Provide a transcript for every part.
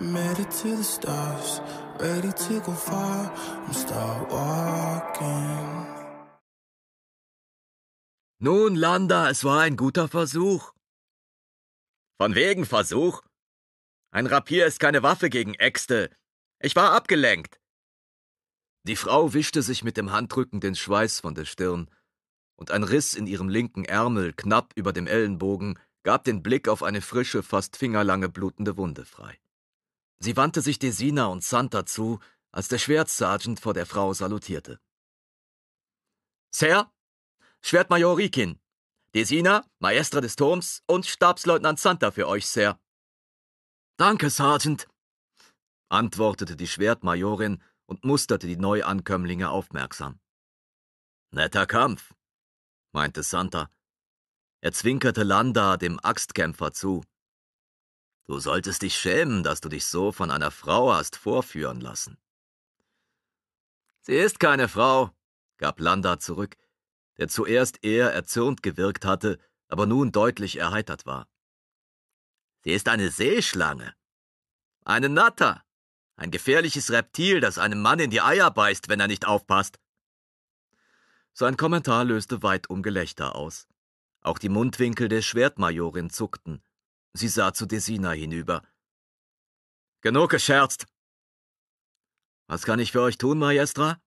made it to the stars, ready to go far. and start walking. Nun, Landa, es war ein guter Versuch. Von wegen Versuch? Ein Rapier ist keine Waffe gegen Äxte. Ich war abgelenkt. Die Frau wischte sich mit dem Handrücken den Schweiß von der Stirn, und ein Riss in ihrem linken Ärmel knapp über dem Ellenbogen gab den Blick auf eine frische, fast fingerlange blutende Wunde frei. Sie wandte sich Desina und Santa zu, als der Schwertsergeant vor der Frau salutierte. Sir, Schwertmajor Rikin, Desina, Maestra des Turms und Stabsleutnant Santa für euch, Sir. Danke, Sergeant, antwortete die Schwertmajorin und musterte die Neuankömmlinge aufmerksam. Netter Kampf, meinte Santa. Er zwinkerte Landa dem Axtkämpfer zu. Du solltest dich schämen, dass du dich so von einer Frau hast vorführen lassen. Sie ist keine Frau, gab Landa zurück, der zuerst eher erzürnt gewirkt hatte, aber nun deutlich erheitert war. Sie ist eine Seeschlange. Eine Natter. Ein gefährliches Reptil, das einem Mann in die Eier beißt, wenn er nicht aufpasst. Sein Kommentar löste weit um Gelächter aus. Auch die Mundwinkel der Schwertmajorin zuckten, Sie sah zu Desina hinüber. Genug gescherzt. Was kann ich für euch tun, Maestra?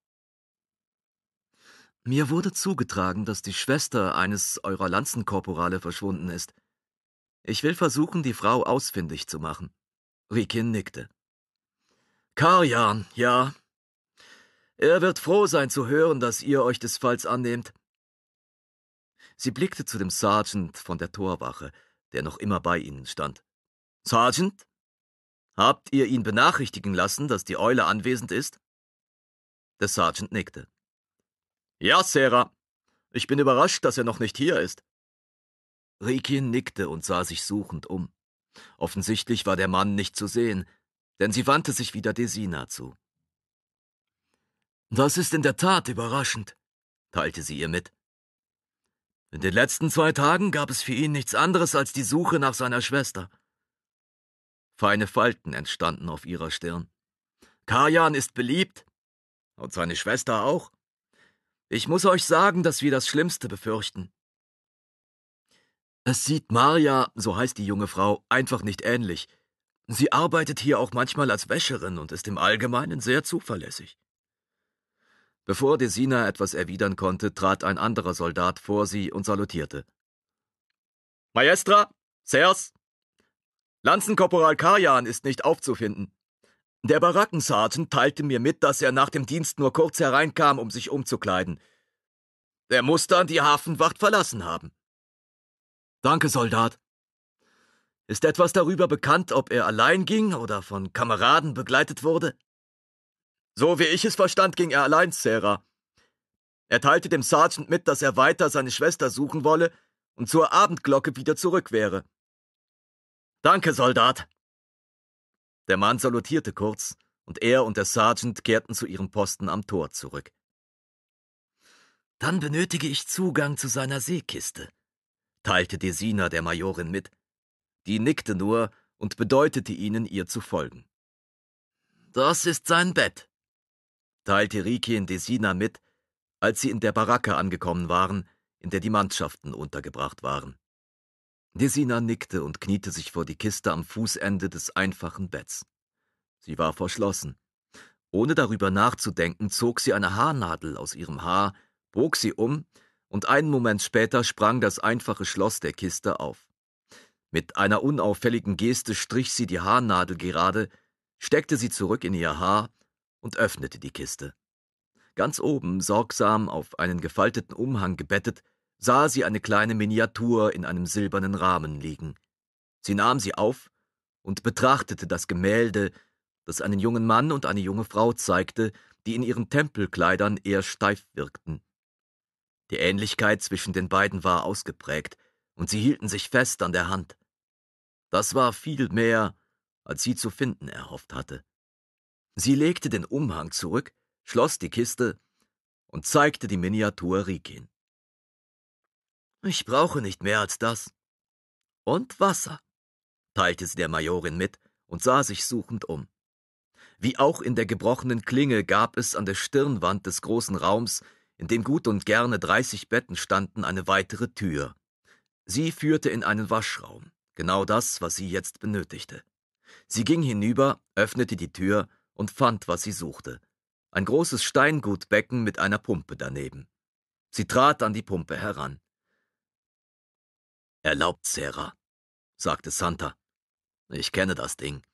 Mir wurde zugetragen, dass die Schwester eines eurer Lanzenkorporale verschwunden ist. Ich will versuchen, die Frau ausfindig zu machen. Rikin nickte. Karjan, ja. Er wird froh sein zu hören, dass ihr euch des Falls annehmt. Sie blickte zu dem Sergeant von der Torwache, der noch immer bei ihnen stand. Sergeant? Habt ihr ihn benachrichtigen lassen, dass die Eule anwesend ist? Der Sergeant nickte. Ja, Sarah. Ich bin überrascht, dass er noch nicht hier ist. Rikin nickte und sah sich suchend um. Offensichtlich war der Mann nicht zu sehen, denn sie wandte sich wieder Desina zu. Das ist in der Tat überraschend, teilte sie ihr mit. In den letzten zwei Tagen gab es für ihn nichts anderes als die Suche nach seiner Schwester. Feine Falten entstanden auf ihrer Stirn. Karjan ist beliebt. Und seine Schwester auch. Ich muss euch sagen, dass wir das Schlimmste befürchten. Es sieht Marja, so heißt die junge Frau, einfach nicht ähnlich. Sie arbeitet hier auch manchmal als Wäscherin und ist im Allgemeinen sehr zuverlässig. Bevor Desina etwas erwidern konnte, trat ein anderer Soldat vor sie und salutierte. Maestra, Sers, Lanzenkorporal Karjan ist nicht aufzufinden. Der Barackensergeant teilte mir mit, dass er nach dem Dienst nur kurz hereinkam, um sich umzukleiden. Er muss dann die Hafenwacht verlassen haben. Danke, Soldat. Ist etwas darüber bekannt, ob er allein ging oder von Kameraden begleitet wurde? So wie ich es verstand, ging er allein, Sarah. Er teilte dem Sergeant mit, dass er weiter seine Schwester suchen wolle und zur Abendglocke wieder zurück wäre. Danke, Soldat. Der Mann salutierte kurz, und er und der Sergeant kehrten zu ihrem Posten am Tor zurück. Dann benötige ich Zugang zu seiner Seekiste, teilte Desina der Majorin mit. Die nickte nur und bedeutete ihnen, ihr zu folgen. Das ist sein Bett, teilte Riki in Desina mit, als sie in der Baracke angekommen waren, in der die Mannschaften untergebracht waren. Desina nickte und kniete sich vor die Kiste am Fußende des einfachen Betts. Sie war verschlossen. Ohne darüber nachzudenken, zog sie eine Haarnadel aus ihrem Haar, bog sie um, und einen Moment später sprang das einfache Schloss der Kiste auf. Mit einer unauffälligen Geste strich sie die Haarnadel gerade, steckte sie zurück in ihr Haar und öffnete die Kiste. Ganz oben, sorgsam auf einen gefalteten Umhang gebettet, sah sie eine kleine Miniatur in einem silbernen Rahmen liegen. Sie nahm sie auf und betrachtete das Gemälde, das einen jungen Mann und eine junge Frau zeigte, die in ihren Tempelkleidern eher steif wirkten. Die Ähnlichkeit zwischen den beiden war ausgeprägt, und sie hielten sich fest an der Hand. Das war viel mehr, als sie zu finden erhofft hatte. Sie legte den Umhang zurück, schloss die Kiste und zeigte die Miniatur Rikin. Ich brauche nicht mehr als das. Und Wasser, teilte sie der Majorin mit und sah sich suchend um. Wie auch in der gebrochenen Klinge gab es an der Stirnwand des großen Raums, in dem gut und gerne dreißig Betten standen, eine weitere Tür. Sie führte in einen Waschraum, genau das, was sie jetzt benötigte. Sie ging hinüber, öffnete die Tür und fand, was sie suchte. Ein großes Steingutbecken mit einer Pumpe daneben. Sie trat an die Pumpe heran. Erlaubt, Sarah, sagte Santa. Ich kenne das Ding.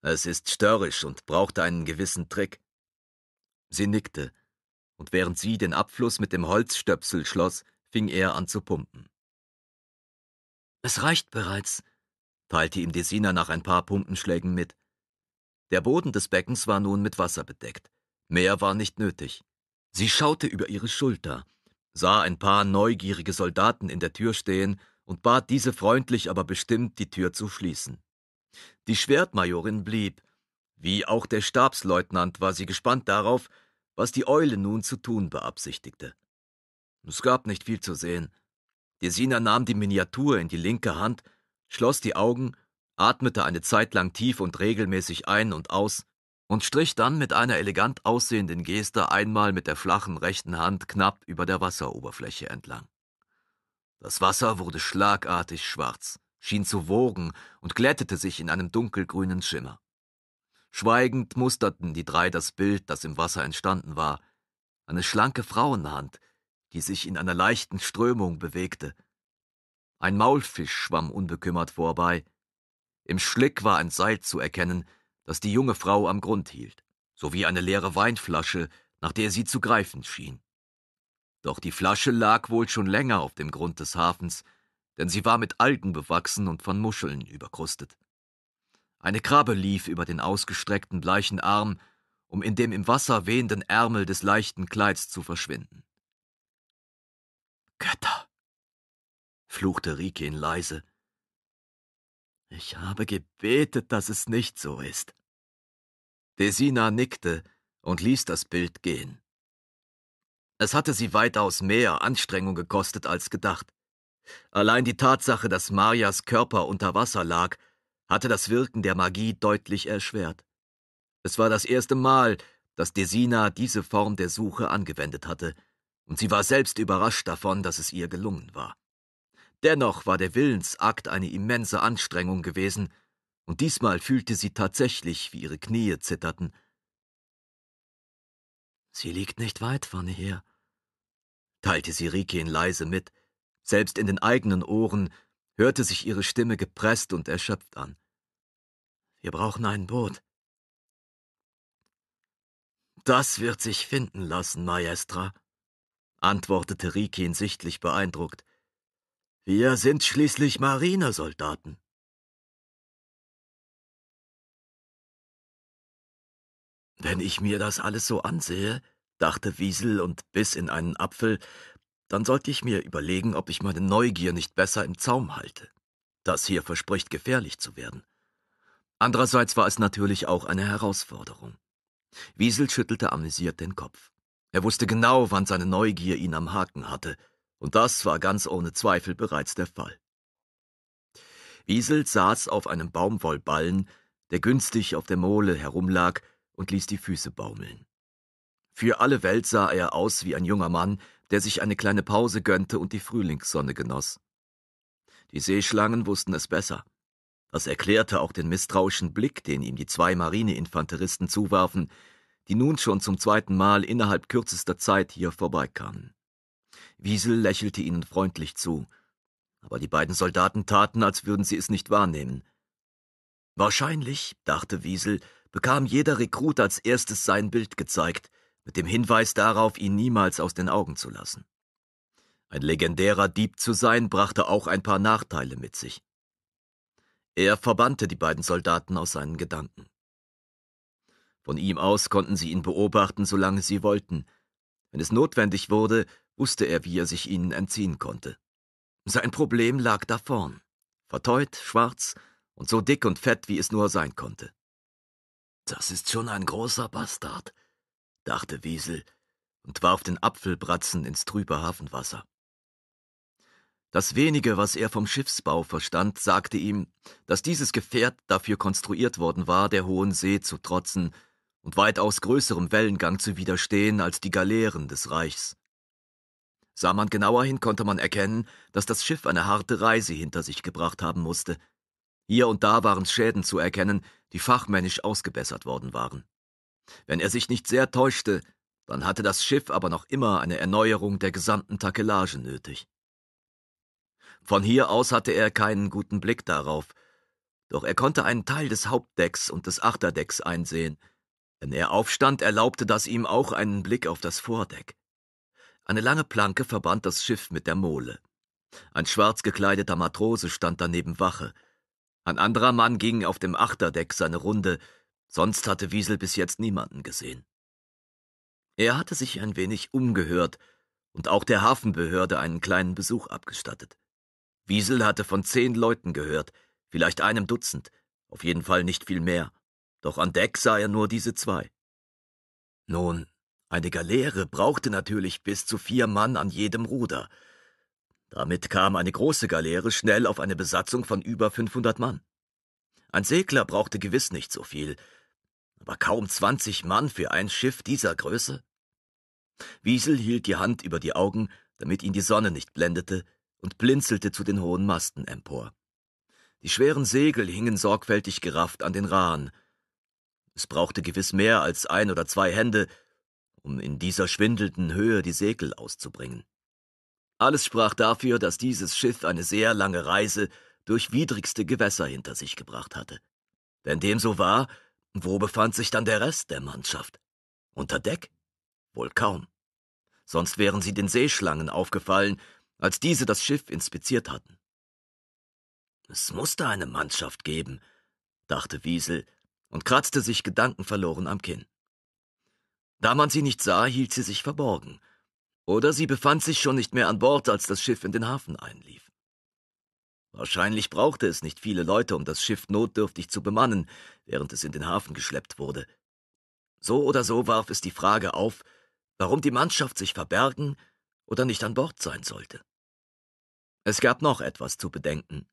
Es ist störrisch und braucht einen gewissen Trick. Sie nickte, und während sie den Abfluss mit dem Holzstöpsel schloss, fing er an zu pumpen. Es reicht bereits, teilte ihm Desina nach ein paar Pumpenschlägen mit. Der Boden des Beckens war nun mit Wasser bedeckt. Mehr war nicht nötig. Sie schaute über ihre Schulter, sah ein paar neugierige Soldaten in der Tür stehen und bat diese freundlich, aber bestimmt, die Tür zu schließen. Die Schwertmajorin blieb. Wie auch der Stabsleutnant war sie gespannt darauf, was die Eule nun zu tun beabsichtigte. Es gab nicht viel zu sehen. Desina nahm die Miniatur in die linke Hand, schloss die Augen atmete eine Zeit lang tief und regelmäßig ein und aus und strich dann mit einer elegant aussehenden Geste einmal mit der flachen rechten Hand knapp über der Wasseroberfläche entlang. Das Wasser wurde schlagartig schwarz, schien zu wogen und glättete sich in einem dunkelgrünen Schimmer. Schweigend musterten die drei das Bild, das im Wasser entstanden war, eine schlanke Frauenhand, die sich in einer leichten Strömung bewegte. Ein Maulfisch schwamm unbekümmert vorbei, im Schlick war ein Seil zu erkennen, das die junge Frau am Grund hielt, sowie eine leere Weinflasche, nach der sie zu greifen schien. Doch die Flasche lag wohl schon länger auf dem Grund des Hafens, denn sie war mit Algen bewachsen und von Muscheln überkrustet. Eine Krabbe lief über den ausgestreckten bleichen Arm, um in dem im Wasser wehenden Ärmel des leichten Kleids zu verschwinden. Götter! fluchte Rikin leise, ich habe gebetet, dass es nicht so ist. Desina nickte und ließ das Bild gehen. Es hatte sie weitaus mehr Anstrengung gekostet als gedacht. Allein die Tatsache, dass Marias Körper unter Wasser lag, hatte das Wirken der Magie deutlich erschwert. Es war das erste Mal, dass Desina diese Form der Suche angewendet hatte, und sie war selbst überrascht davon, dass es ihr gelungen war. Dennoch war der Willensakt eine immense Anstrengung gewesen, und diesmal fühlte sie tatsächlich, wie ihre Knie zitterten. Sie liegt nicht weit von hier, teilte sie Rikin leise mit, selbst in den eigenen Ohren hörte sich ihre Stimme gepresst und erschöpft an. Wir brauchen ein Boot. Das wird sich finden lassen, Maestra, antwortete Rikin sichtlich beeindruckt. Wir sind schließlich Marinesoldaten. Wenn ich mir das alles so ansehe, dachte Wiesel und biss in einen Apfel, dann sollte ich mir überlegen, ob ich meine Neugier nicht besser im Zaum halte. Das hier verspricht gefährlich zu werden. Andererseits war es natürlich auch eine Herausforderung. Wiesel schüttelte amüsiert den Kopf. Er wusste genau, wann seine Neugier ihn am Haken hatte – und das war ganz ohne Zweifel bereits der Fall. Wiesel saß auf einem Baumwollballen, der günstig auf der Mole herumlag, und ließ die Füße baumeln. Für alle Welt sah er aus wie ein junger Mann, der sich eine kleine Pause gönnte und die Frühlingssonne genoss. Die Seeschlangen wussten es besser. Das erklärte auch den misstrauischen Blick, den ihm die zwei Marineinfanteristen zuwarfen, die nun schon zum zweiten Mal innerhalb kürzester Zeit hier vorbeikamen. Wiesel lächelte ihnen freundlich zu, aber die beiden Soldaten taten, als würden sie es nicht wahrnehmen. Wahrscheinlich, dachte Wiesel, bekam jeder Rekrut als erstes sein Bild gezeigt, mit dem Hinweis darauf, ihn niemals aus den Augen zu lassen. Ein legendärer Dieb zu sein, brachte auch ein paar Nachteile mit sich. Er verbannte die beiden Soldaten aus seinen Gedanken. Von ihm aus konnten sie ihn beobachten, solange sie wollten. Wenn es notwendig wurde, wusste er, wie er sich ihnen entziehen konnte. Sein Problem lag da vorn, verteut, schwarz und so dick und fett, wie es nur sein konnte. Das ist schon ein großer Bastard, dachte Wiesel und warf den Apfelbratzen ins trübe Hafenwasser. Das wenige, was er vom Schiffsbau verstand, sagte ihm, dass dieses Gefährt dafür konstruiert worden war, der hohen See zu trotzen und weitaus größerem Wellengang zu widerstehen als die Galeeren des Reichs. Sah man genauer hin, konnte man erkennen, dass das Schiff eine harte Reise hinter sich gebracht haben musste. Hier und da waren Schäden zu erkennen, die fachmännisch ausgebessert worden waren. Wenn er sich nicht sehr täuschte, dann hatte das Schiff aber noch immer eine Erneuerung der gesamten Takelage nötig. Von hier aus hatte er keinen guten Blick darauf, doch er konnte einen Teil des Hauptdecks und des Achterdecks einsehen. Wenn er aufstand, erlaubte das ihm auch einen Blick auf das Vordeck. Eine lange Planke verband das Schiff mit der Mole. Ein schwarz gekleideter Matrose stand daneben Wache. Ein anderer Mann ging auf dem Achterdeck seine Runde, sonst hatte Wiesel bis jetzt niemanden gesehen. Er hatte sich ein wenig umgehört und auch der Hafenbehörde einen kleinen Besuch abgestattet. Wiesel hatte von zehn Leuten gehört, vielleicht einem Dutzend, auf jeden Fall nicht viel mehr, doch an Deck sah er nur diese zwei. Nun, eine Galeere brauchte natürlich bis zu vier Mann an jedem Ruder. Damit kam eine große Galeere schnell auf eine Besatzung von über 500 Mann. Ein Segler brauchte gewiss nicht so viel, aber kaum 20 Mann für ein Schiff dieser Größe? Wiesel hielt die Hand über die Augen, damit ihn die Sonne nicht blendete, und blinzelte zu den hohen Masten empor. Die schweren Segel hingen sorgfältig gerafft an den Rahen. Es brauchte gewiss mehr als ein oder zwei Hände, um in dieser schwindelnden Höhe die Segel auszubringen. Alles sprach dafür, dass dieses Schiff eine sehr lange Reise durch widrigste Gewässer hinter sich gebracht hatte. Wenn dem so war, wo befand sich dann der Rest der Mannschaft? Unter Deck? Wohl kaum. Sonst wären sie den Seeschlangen aufgefallen, als diese das Schiff inspiziert hatten. Es musste eine Mannschaft geben, dachte Wiesel und kratzte sich gedankenverloren am Kinn. Da man sie nicht sah, hielt sie sich verborgen. Oder sie befand sich schon nicht mehr an Bord, als das Schiff in den Hafen einlief. Wahrscheinlich brauchte es nicht viele Leute, um das Schiff notdürftig zu bemannen, während es in den Hafen geschleppt wurde. So oder so warf es die Frage auf, warum die Mannschaft sich verbergen oder nicht an Bord sein sollte. Es gab noch etwas zu bedenken.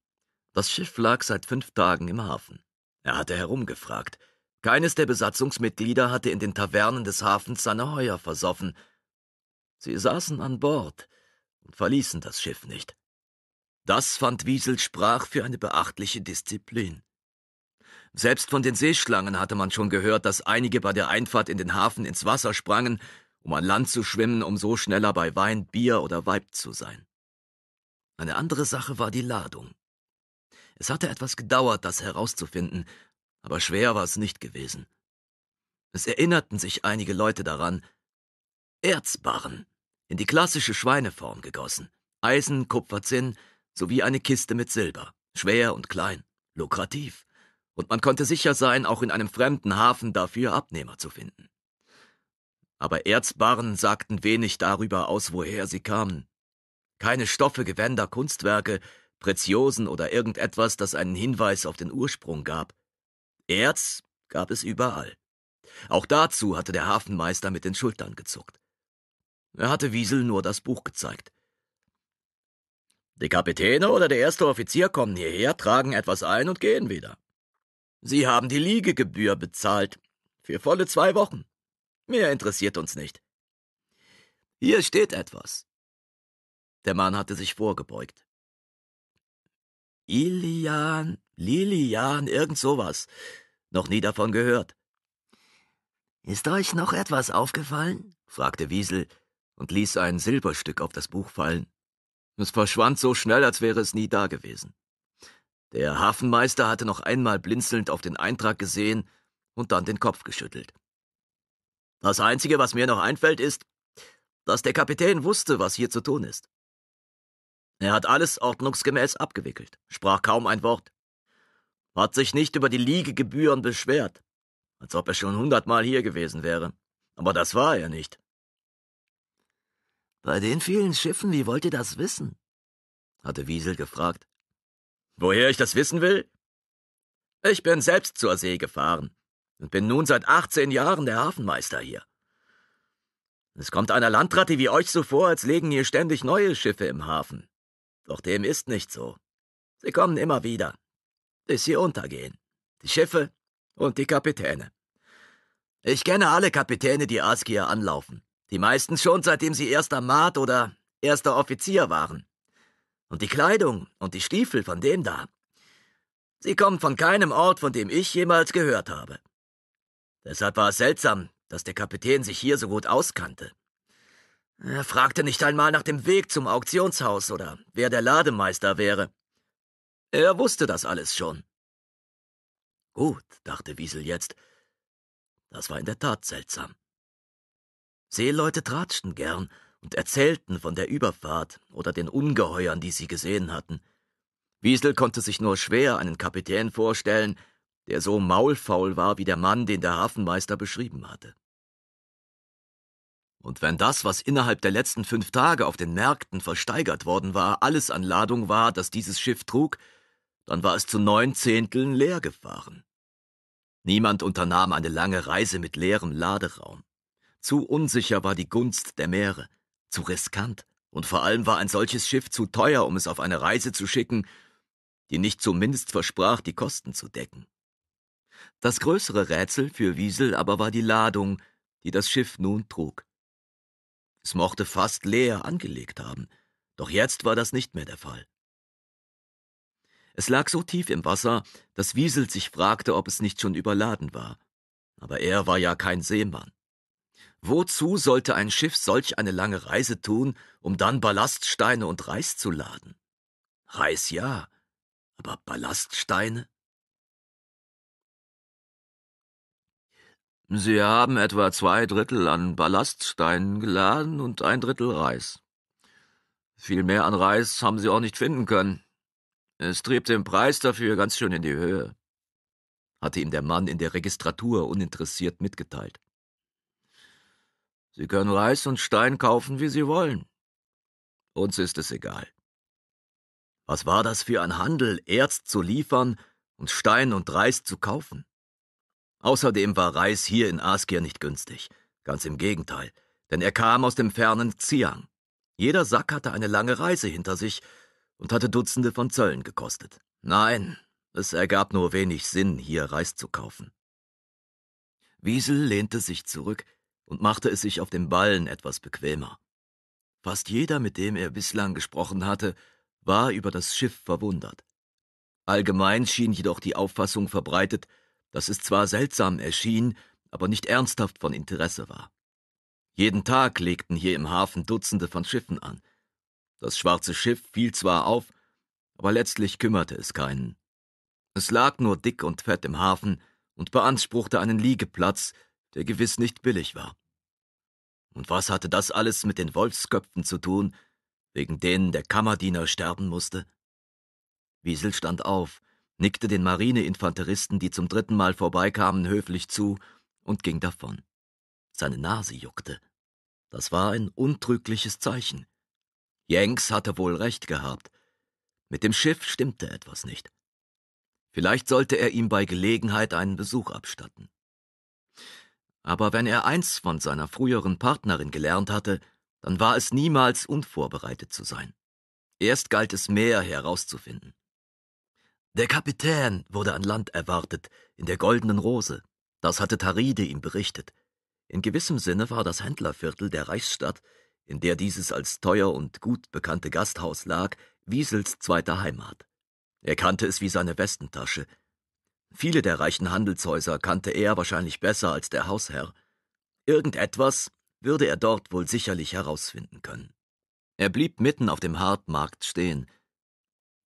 Das Schiff lag seit fünf Tagen im Hafen. Er hatte herumgefragt, keines der Besatzungsmitglieder hatte in den Tavernen des Hafens seine Heuer versoffen. Sie saßen an Bord und verließen das Schiff nicht. Das fand Wiesel sprach für eine beachtliche Disziplin. Selbst von den Seeschlangen hatte man schon gehört, dass einige bei der Einfahrt in den Hafen ins Wasser sprangen, um an Land zu schwimmen, um so schneller bei Wein, Bier oder Weib zu sein. Eine andere Sache war die Ladung. Es hatte etwas gedauert, das herauszufinden, aber schwer war es nicht gewesen. Es erinnerten sich einige Leute daran, Erzbarren, in die klassische Schweineform gegossen, Eisen, Kupfer, Zinn sowie eine Kiste mit Silber, schwer und klein, lukrativ, und man konnte sicher sein, auch in einem fremden Hafen dafür Abnehmer zu finden. Aber Erzbarren sagten wenig darüber aus, woher sie kamen. Keine Stoffe, Gewänder, Kunstwerke, Preziosen oder irgendetwas, das einen Hinweis auf den Ursprung gab. Erz gab es überall. Auch dazu hatte der Hafenmeister mit den Schultern gezuckt. Er hatte Wiesel nur das Buch gezeigt. Die Kapitäne oder der erste Offizier kommen hierher, tragen etwas ein und gehen wieder. Sie haben die Liegegebühr bezahlt. Für volle zwei Wochen. Mehr interessiert uns nicht. Hier steht etwas. Der Mann hatte sich vorgebeugt. Ilian Lilian, irgend sowas. Noch nie davon gehört. Ist euch noch etwas aufgefallen? fragte Wiesel und ließ ein Silberstück auf das Buch fallen. Es verschwand so schnell, als wäre es nie da gewesen. Der Hafenmeister hatte noch einmal blinzelnd auf den Eintrag gesehen und dann den Kopf geschüttelt. Das Einzige, was mir noch einfällt, ist, dass der Kapitän wusste, was hier zu tun ist. Er hat alles ordnungsgemäß abgewickelt, sprach kaum ein Wort hat sich nicht über die Liegegebühren beschwert, als ob er schon hundertmal hier gewesen wäre. Aber das war er nicht. Bei den vielen Schiffen, wie wollt ihr das wissen? hatte Wiesel gefragt. Woher ich das wissen will? Ich bin selbst zur See gefahren und bin nun seit 18 Jahren der Hafenmeister hier. Es kommt einer Landratte wie euch so vor, als legen hier ständig neue Schiffe im Hafen. Doch dem ist nicht so. Sie kommen immer wieder, bis sie untergehen. Die Schiffe und die Kapitäne. Ich kenne alle Kapitäne, die Askia anlaufen. Die meisten schon, seitdem sie erster Maat oder erster Offizier waren. Und die Kleidung und die Stiefel von dem da. Sie kommen von keinem Ort, von dem ich jemals gehört habe. Deshalb war es seltsam, dass der Kapitän sich hier so gut auskannte. Er fragte nicht einmal nach dem Weg zum Auktionshaus oder wer der Lademeister wäre. Er wusste das alles schon. Gut, dachte Wiesel jetzt. Das war in der Tat seltsam. Seeleute tratschten gern und erzählten von der Überfahrt oder den Ungeheuern, die sie gesehen hatten. Wiesel konnte sich nur schwer einen Kapitän vorstellen, der so maulfaul war wie der Mann, den der Hafenmeister beschrieben hatte. Und wenn das, was innerhalb der letzten fünf Tage auf den Märkten versteigert worden war, alles an Ladung war, das dieses Schiff trug, dann war es zu neun Zehnteln leer gefahren. Niemand unternahm eine lange Reise mit leerem Laderaum. Zu unsicher war die Gunst der Meere, zu riskant, und vor allem war ein solches Schiff zu teuer, um es auf eine Reise zu schicken, die nicht zumindest versprach, die Kosten zu decken. Das größere Rätsel für Wiesel aber war die Ladung, die das Schiff nun trug. Es mochte fast leer angelegt haben, doch jetzt war das nicht mehr der Fall. Es lag so tief im Wasser, dass Wiesel sich fragte, ob es nicht schon überladen war. Aber er war ja kein Seemann. Wozu sollte ein Schiff solch eine lange Reise tun, um dann Ballaststeine und Reis zu laden? Reis ja, aber Ballaststeine? Sie haben etwa zwei Drittel an Ballaststeinen geladen und ein Drittel Reis. Viel mehr an Reis haben Sie auch nicht finden können. Es trieb den Preis dafür ganz schön in die Höhe, hatte ihm der Mann in der Registratur uninteressiert mitgeteilt. Sie können Reis und Stein kaufen, wie Sie wollen. Uns ist es egal. Was war das für ein Handel, Erz zu liefern und Stein und Reis zu kaufen? Außerdem war Reis hier in Askir nicht günstig. Ganz im Gegenteil, denn er kam aus dem fernen Xiang. Jeder Sack hatte eine lange Reise hinter sich, und hatte Dutzende von Zöllen gekostet. Nein, es ergab nur wenig Sinn, hier Reis zu kaufen. Wiesel lehnte sich zurück und machte es sich auf dem Ballen etwas bequemer. Fast jeder, mit dem er bislang gesprochen hatte, war über das Schiff verwundert. Allgemein schien jedoch die Auffassung verbreitet, dass es zwar seltsam erschien, aber nicht ernsthaft von Interesse war. Jeden Tag legten hier im Hafen Dutzende von Schiffen an, das schwarze Schiff fiel zwar auf, aber letztlich kümmerte es keinen. Es lag nur dick und fett im Hafen und beanspruchte einen Liegeplatz, der gewiss nicht billig war. Und was hatte das alles mit den Wolfsköpfen zu tun, wegen denen der Kammerdiener sterben musste? Wiesel stand auf, nickte den Marineinfanteristen, die zum dritten Mal vorbeikamen, höflich zu und ging davon. Seine Nase juckte. Das war ein untrügliches Zeichen. Jenks hatte wohl recht gehabt. Mit dem Schiff stimmte etwas nicht. Vielleicht sollte er ihm bei Gelegenheit einen Besuch abstatten. Aber wenn er eins von seiner früheren Partnerin gelernt hatte, dann war es niemals unvorbereitet zu sein. Erst galt es mehr herauszufinden. Der Kapitän wurde an Land erwartet, in der Goldenen Rose. Das hatte Taride ihm berichtet. In gewissem Sinne war das Händlerviertel der Reichsstadt in der dieses als teuer und gut bekannte Gasthaus lag, Wiesels zweite Heimat. Er kannte es wie seine Westentasche. Viele der reichen Handelshäuser kannte er wahrscheinlich besser als der Hausherr. Irgendetwas würde er dort wohl sicherlich herausfinden können. Er blieb mitten auf dem Hartmarkt stehen,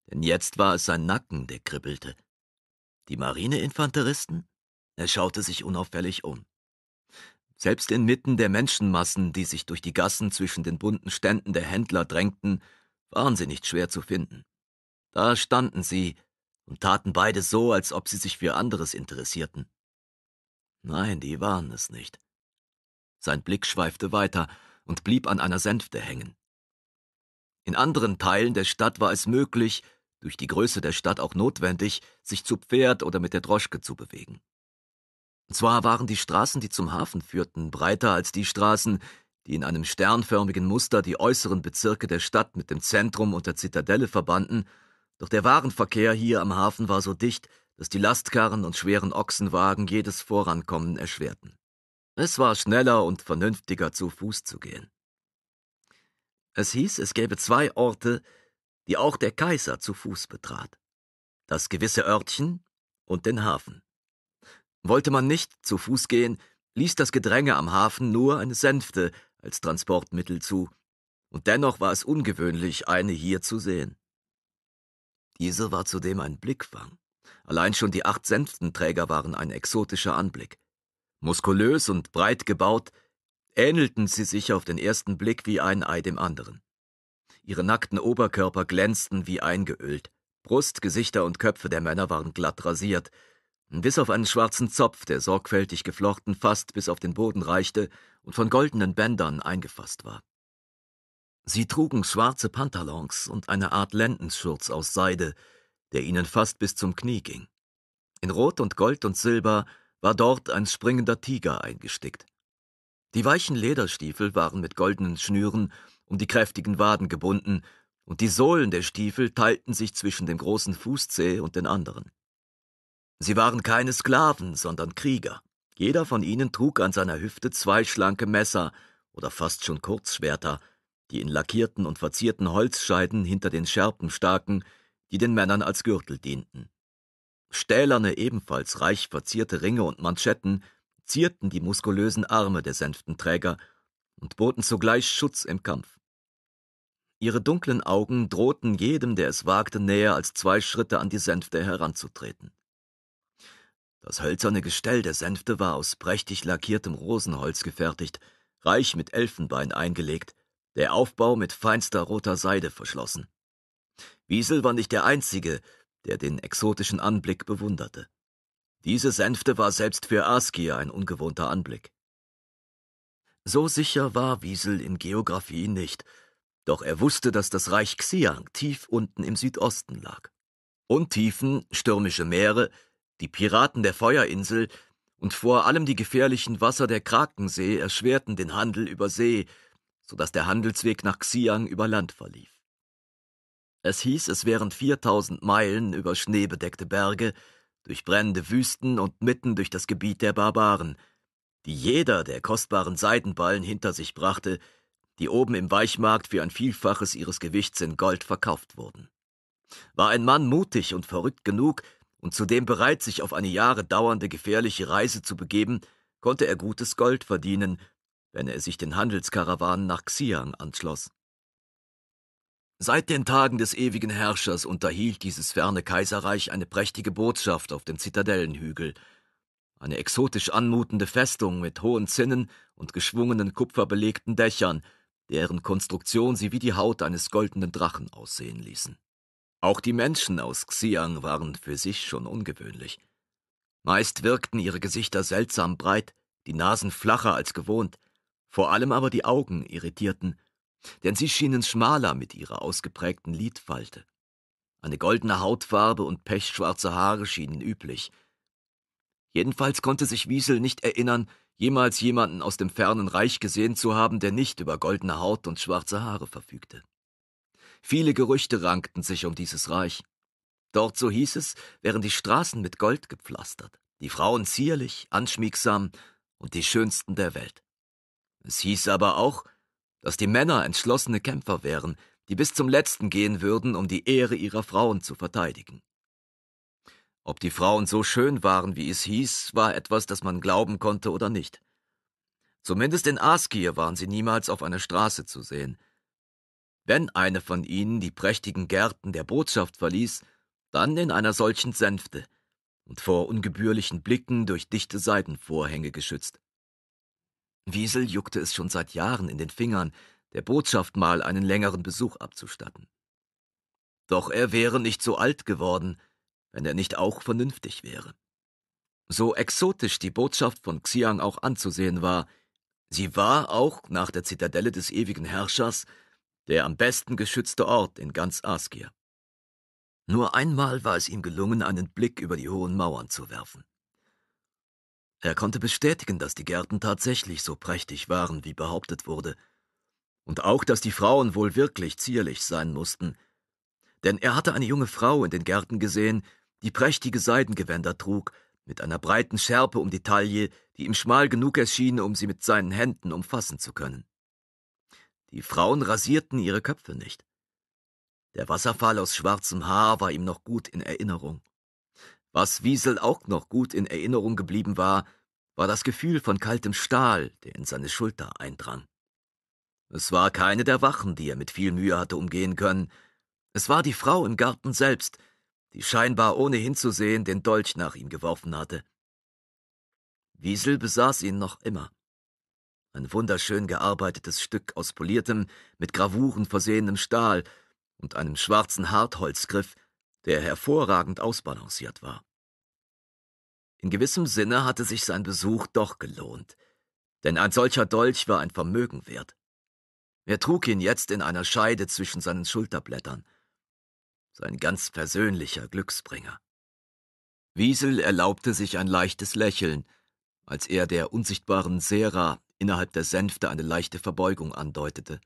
denn jetzt war es sein Nacken, der kribbelte. Die Marineinfanteristen? Er schaute sich unauffällig um. Selbst inmitten der Menschenmassen, die sich durch die Gassen zwischen den bunten Ständen der Händler drängten, waren sie nicht schwer zu finden. Da standen sie und taten beide so, als ob sie sich für anderes interessierten. Nein, die waren es nicht. Sein Blick schweifte weiter und blieb an einer Sänfte hängen. In anderen Teilen der Stadt war es möglich, durch die Größe der Stadt auch notwendig, sich zu Pferd oder mit der Droschke zu bewegen. Zwar waren die Straßen, die zum Hafen führten, breiter als die Straßen, die in einem sternförmigen Muster die äußeren Bezirke der Stadt mit dem Zentrum und der Zitadelle verbanden, doch der Warenverkehr hier am Hafen war so dicht, dass die Lastkarren und schweren Ochsenwagen jedes Vorankommen erschwerten. Es war schneller und vernünftiger, zu Fuß zu gehen. Es hieß, es gäbe zwei Orte, die auch der Kaiser zu Fuß betrat. Das gewisse Örtchen und den Hafen. Wollte man nicht zu Fuß gehen, ließ das Gedränge am Hafen nur eine Sänfte als Transportmittel zu, und dennoch war es ungewöhnlich, eine hier zu sehen. Diese war zudem ein Blickfang. Allein schon die acht Sänftenträger waren ein exotischer Anblick. Muskulös und breit gebaut, ähnelten sie sich auf den ersten Blick wie ein Ei dem anderen. Ihre nackten Oberkörper glänzten wie eingeölt. Brust, Gesichter und Köpfe der Männer waren glatt rasiert, bis auf einen schwarzen Zopf, der sorgfältig geflochten fast bis auf den Boden reichte und von goldenen Bändern eingefasst war. Sie trugen schwarze Pantalons und eine Art Lendenschurz aus Seide, der ihnen fast bis zum Knie ging. In Rot und Gold und Silber war dort ein springender Tiger eingestickt. Die weichen Lederstiefel waren mit goldenen Schnüren um die kräftigen Waden gebunden, und die Sohlen der Stiefel teilten sich zwischen dem großen Fußzeh und den anderen. Sie waren keine Sklaven, sondern Krieger. Jeder von ihnen trug an seiner Hüfte zwei schlanke Messer oder fast schon Kurzschwerter, die in lackierten und verzierten Holzscheiden hinter den Schärpen staken, die den Männern als Gürtel dienten. Stählerne, ebenfalls reich verzierte Ringe und Manschetten zierten die muskulösen Arme der Sänftenträger und boten zugleich Schutz im Kampf. Ihre dunklen Augen drohten jedem, der es wagte, näher als zwei Schritte an die Sänfte heranzutreten. Das hölzerne Gestell der Sänfte war aus prächtig lackiertem Rosenholz gefertigt, reich mit Elfenbein eingelegt, der Aufbau mit feinster roter Seide verschlossen. Wiesel war nicht der Einzige, der den exotischen Anblick bewunderte. Diese Sänfte war selbst für Askia ein ungewohnter Anblick. So sicher war Wiesel in Geographie nicht, doch er wusste, dass das Reich Xiang tief unten im Südosten lag. Untiefen, stürmische Meere, die Piraten der Feuerinsel und vor allem die gefährlichen Wasser der Krakensee erschwerten den Handel über See, so dass der Handelsweg nach Xiang über Land verlief. Es hieß, es wären 4000 Meilen über schneebedeckte Berge, durch brennende Wüsten und mitten durch das Gebiet der Barbaren, die jeder der kostbaren Seidenballen hinter sich brachte, die oben im Weichmarkt für ein Vielfaches ihres Gewichts in Gold verkauft wurden. War ein Mann mutig und verrückt genug, und zudem bereit, sich auf eine Jahre dauernde gefährliche Reise zu begeben, konnte er gutes Gold verdienen, wenn er sich den Handelskarawanen nach Xi'an anschloss. Seit den Tagen des ewigen Herrschers unterhielt dieses ferne Kaiserreich eine prächtige Botschaft auf dem Zitadellenhügel, eine exotisch anmutende Festung mit hohen Zinnen und geschwungenen kupferbelegten Dächern, deren Konstruktion sie wie die Haut eines goldenen Drachen aussehen ließen. Auch die Menschen aus Xiang waren für sich schon ungewöhnlich. Meist wirkten ihre Gesichter seltsam breit, die Nasen flacher als gewohnt, vor allem aber die Augen irritierten, denn sie schienen schmaler mit ihrer ausgeprägten Lidfalte. Eine goldene Hautfarbe und pechschwarze Haare schienen üblich. Jedenfalls konnte sich Wiesel nicht erinnern, jemals jemanden aus dem fernen Reich gesehen zu haben, der nicht über goldene Haut und schwarze Haare verfügte. Viele Gerüchte rankten sich um dieses Reich. Dort, so hieß es, wären die Straßen mit Gold gepflastert, die Frauen zierlich, anschmiegsam und die schönsten der Welt. Es hieß aber auch, dass die Männer entschlossene Kämpfer wären, die bis zum letzten gehen würden, um die Ehre ihrer Frauen zu verteidigen. Ob die Frauen so schön waren, wie es hieß, war etwas, das man glauben konnte oder nicht. Zumindest in Askir waren sie niemals auf einer Straße zu sehen – wenn eine von ihnen die prächtigen Gärten der Botschaft verließ, dann in einer solchen Sänfte und vor ungebührlichen Blicken durch dichte Seidenvorhänge geschützt. Wiesel juckte es schon seit Jahren in den Fingern, der Botschaft mal einen längeren Besuch abzustatten. Doch er wäre nicht so alt geworden, wenn er nicht auch vernünftig wäre. So exotisch die Botschaft von Xiang auch anzusehen war, sie war auch nach der Zitadelle des ewigen Herrschers der am besten geschützte Ort in ganz Askir. Nur einmal war es ihm gelungen, einen Blick über die hohen Mauern zu werfen. Er konnte bestätigen, dass die Gärten tatsächlich so prächtig waren, wie behauptet wurde, und auch, dass die Frauen wohl wirklich zierlich sein mussten, denn er hatte eine junge Frau in den Gärten gesehen, die prächtige Seidengewänder trug, mit einer breiten Schärpe um die Taille, die ihm schmal genug erschien, um sie mit seinen Händen umfassen zu können. Die Frauen rasierten ihre Köpfe nicht. Der Wasserfall aus schwarzem Haar war ihm noch gut in Erinnerung. Was Wiesel auch noch gut in Erinnerung geblieben war, war das Gefühl von kaltem Stahl, der in seine Schulter eindrang. Es war keine der Wachen, die er mit viel Mühe hatte umgehen können. Es war die Frau im Garten selbst, die scheinbar ohne hinzusehen den Dolch nach ihm geworfen hatte. Wiesel besaß ihn noch immer ein wunderschön gearbeitetes Stück aus poliertem, mit Gravuren versehenem Stahl und einem schwarzen Hartholzgriff, der hervorragend ausbalanciert war. In gewissem Sinne hatte sich sein Besuch doch gelohnt, denn ein solcher Dolch war ein Vermögen wert. Er trug ihn jetzt in einer Scheide zwischen seinen Schulterblättern. Sein ganz persönlicher Glücksbringer. Wiesel erlaubte sich ein leichtes Lächeln, als er der unsichtbaren Sera innerhalb der Sänfte eine leichte Verbeugung andeutete.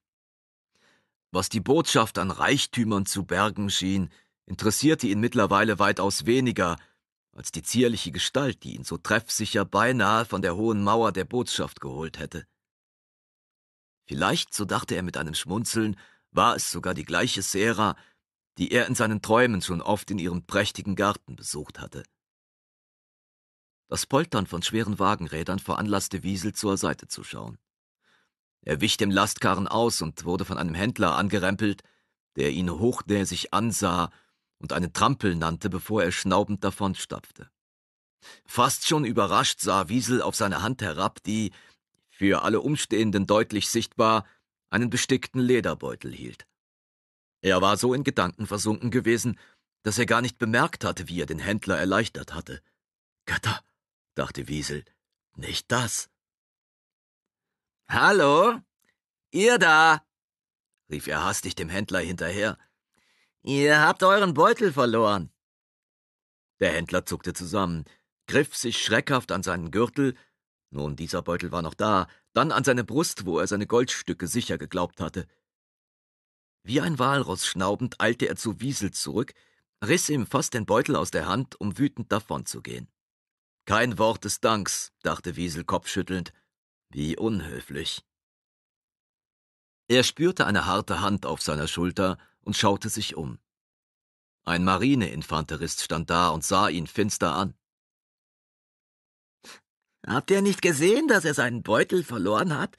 Was die Botschaft an Reichtümern zu bergen schien, interessierte ihn mittlerweile weitaus weniger als die zierliche Gestalt, die ihn so treffsicher beinahe von der hohen Mauer der Botschaft geholt hätte. Vielleicht, so dachte er mit einem Schmunzeln, war es sogar die gleiche Sera, die er in seinen Träumen schon oft in ihrem prächtigen Garten besucht hatte. Das Poltern von schweren Wagenrädern veranlasste Wiesel zur Seite zu schauen. Er wich dem Lastkarren aus und wurde von einem Händler angerempelt, der ihn hochnäsig ansah und eine Trampel nannte, bevor er schnaubend davonstapfte. Fast schon überrascht sah Wiesel auf seine Hand herab, die, für alle Umstehenden deutlich sichtbar, einen bestickten Lederbeutel hielt. Er war so in Gedanken versunken gewesen, dass er gar nicht bemerkt hatte, wie er den Händler erleichtert hatte. Götter, dachte Wiesel. Nicht das. Hallo? Ihr da? rief er hastig dem Händler hinterher. Ihr habt euren Beutel verloren. Der Händler zuckte zusammen, griff sich schreckhaft an seinen Gürtel, nun dieser Beutel war noch da, dann an seine Brust, wo er seine Goldstücke sicher geglaubt hatte. Wie ein Walross schnaubend eilte er zu Wiesel zurück, riss ihm fast den Beutel aus der Hand, um wütend davonzugehen. Kein Wort des Danks, dachte Wiesel kopfschüttelnd. Wie unhöflich. Er spürte eine harte Hand auf seiner Schulter und schaute sich um. Ein Marineinfanterist stand da und sah ihn finster an. Habt ihr nicht gesehen, dass er seinen Beutel verloren hat?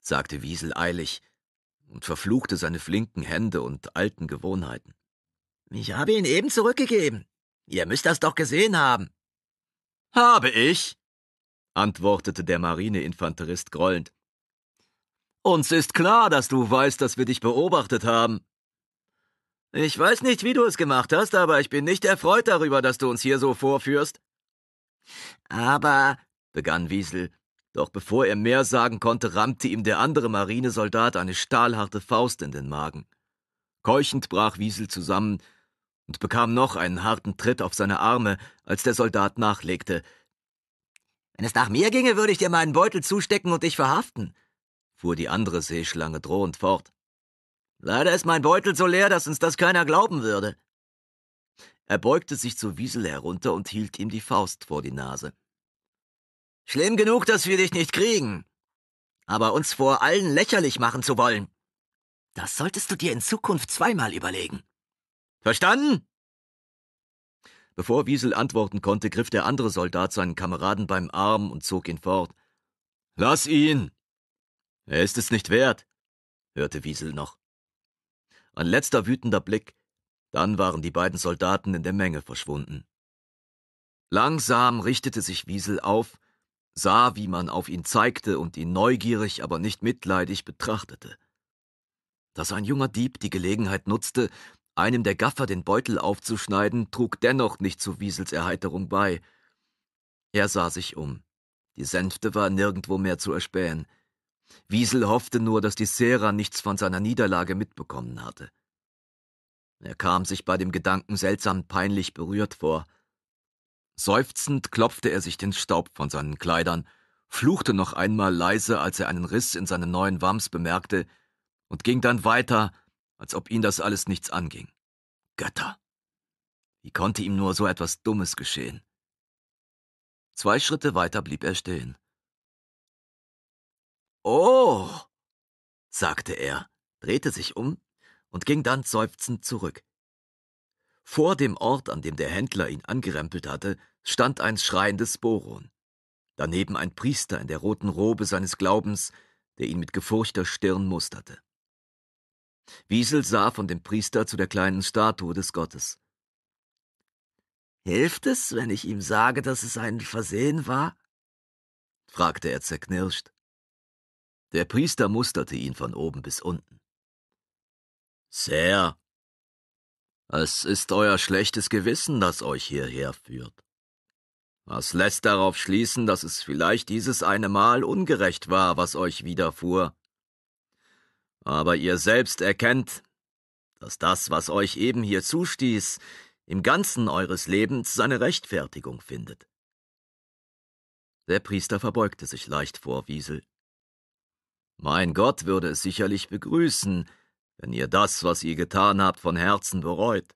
sagte Wiesel eilig und verfluchte seine flinken Hände und alten Gewohnheiten. Ich habe ihn eben zurückgegeben. Ihr müsst das doch gesehen haben. Habe ich, antwortete der Marineinfanterist grollend. Uns ist klar, dass du weißt, dass wir dich beobachtet haben. Ich weiß nicht, wie du es gemacht hast, aber ich bin nicht erfreut darüber, dass du uns hier so vorführst. Aber, begann Wiesel, doch bevor er mehr sagen konnte, rammte ihm der andere Marinesoldat eine stahlharte Faust in den Magen. Keuchend brach Wiesel zusammen, und bekam noch einen harten Tritt auf seine Arme, als der Soldat nachlegte. Wenn es nach mir ginge, würde ich dir meinen Beutel zustecken und dich verhaften, fuhr die andere Seeschlange drohend fort. Leider ist mein Beutel so leer, dass uns das keiner glauben würde. Er beugte sich zu Wiesel herunter und hielt ihm die Faust vor die Nase. Schlimm genug, dass wir dich nicht kriegen. Aber uns vor allen lächerlich machen zu wollen, das solltest du dir in Zukunft zweimal überlegen. Verstanden? Bevor Wiesel antworten konnte, griff der andere Soldat seinen Kameraden beim Arm und zog ihn fort. Lass ihn! Er ist es nicht wert, hörte Wiesel noch. Ein letzter wütender Blick, dann waren die beiden Soldaten in der Menge verschwunden. Langsam richtete sich Wiesel auf, sah, wie man auf ihn zeigte und ihn neugierig, aber nicht mitleidig betrachtete. Dass ein junger Dieb die Gelegenheit nutzte, einem der Gaffer den Beutel aufzuschneiden, trug dennoch nicht zu Wiesels Erheiterung bei. Er sah sich um. Die Sänfte war nirgendwo mehr zu erspähen. Wiesel hoffte nur, dass die Sera nichts von seiner Niederlage mitbekommen hatte. Er kam sich bei dem Gedanken seltsam peinlich berührt vor. Seufzend klopfte er sich den Staub von seinen Kleidern, fluchte noch einmal leise, als er einen Riss in seinen neuen Wams bemerkte, und ging dann weiter, als ob ihn das alles nichts anging. Götter! Wie konnte ihm nur so etwas Dummes geschehen? Zwei Schritte weiter blieb er stehen. Oh! sagte er, drehte sich um und ging dann seufzend zurück. Vor dem Ort, an dem der Händler ihn angerempelt hatte, stand ein schreiendes Boron. Daneben ein Priester in der roten Robe seines Glaubens, der ihn mit gefurchter Stirn musterte. Wiesel sah von dem Priester zu der kleinen Statue des Gottes. Hilft es, wenn ich ihm sage, dass es ein Versehen war? fragte er zerknirscht. Der Priester musterte ihn von oben bis unten. Sehr. Es ist euer schlechtes Gewissen, das euch hierher führt. Was lässt darauf schließen, dass es vielleicht dieses eine Mal ungerecht war, was euch widerfuhr? Aber ihr selbst erkennt, dass das, was euch eben hier zustieß, im Ganzen eures Lebens seine Rechtfertigung findet. Der Priester verbeugte sich leicht vor Wiesel. Mein Gott würde es sicherlich begrüßen, wenn ihr das, was ihr getan habt, von Herzen bereut.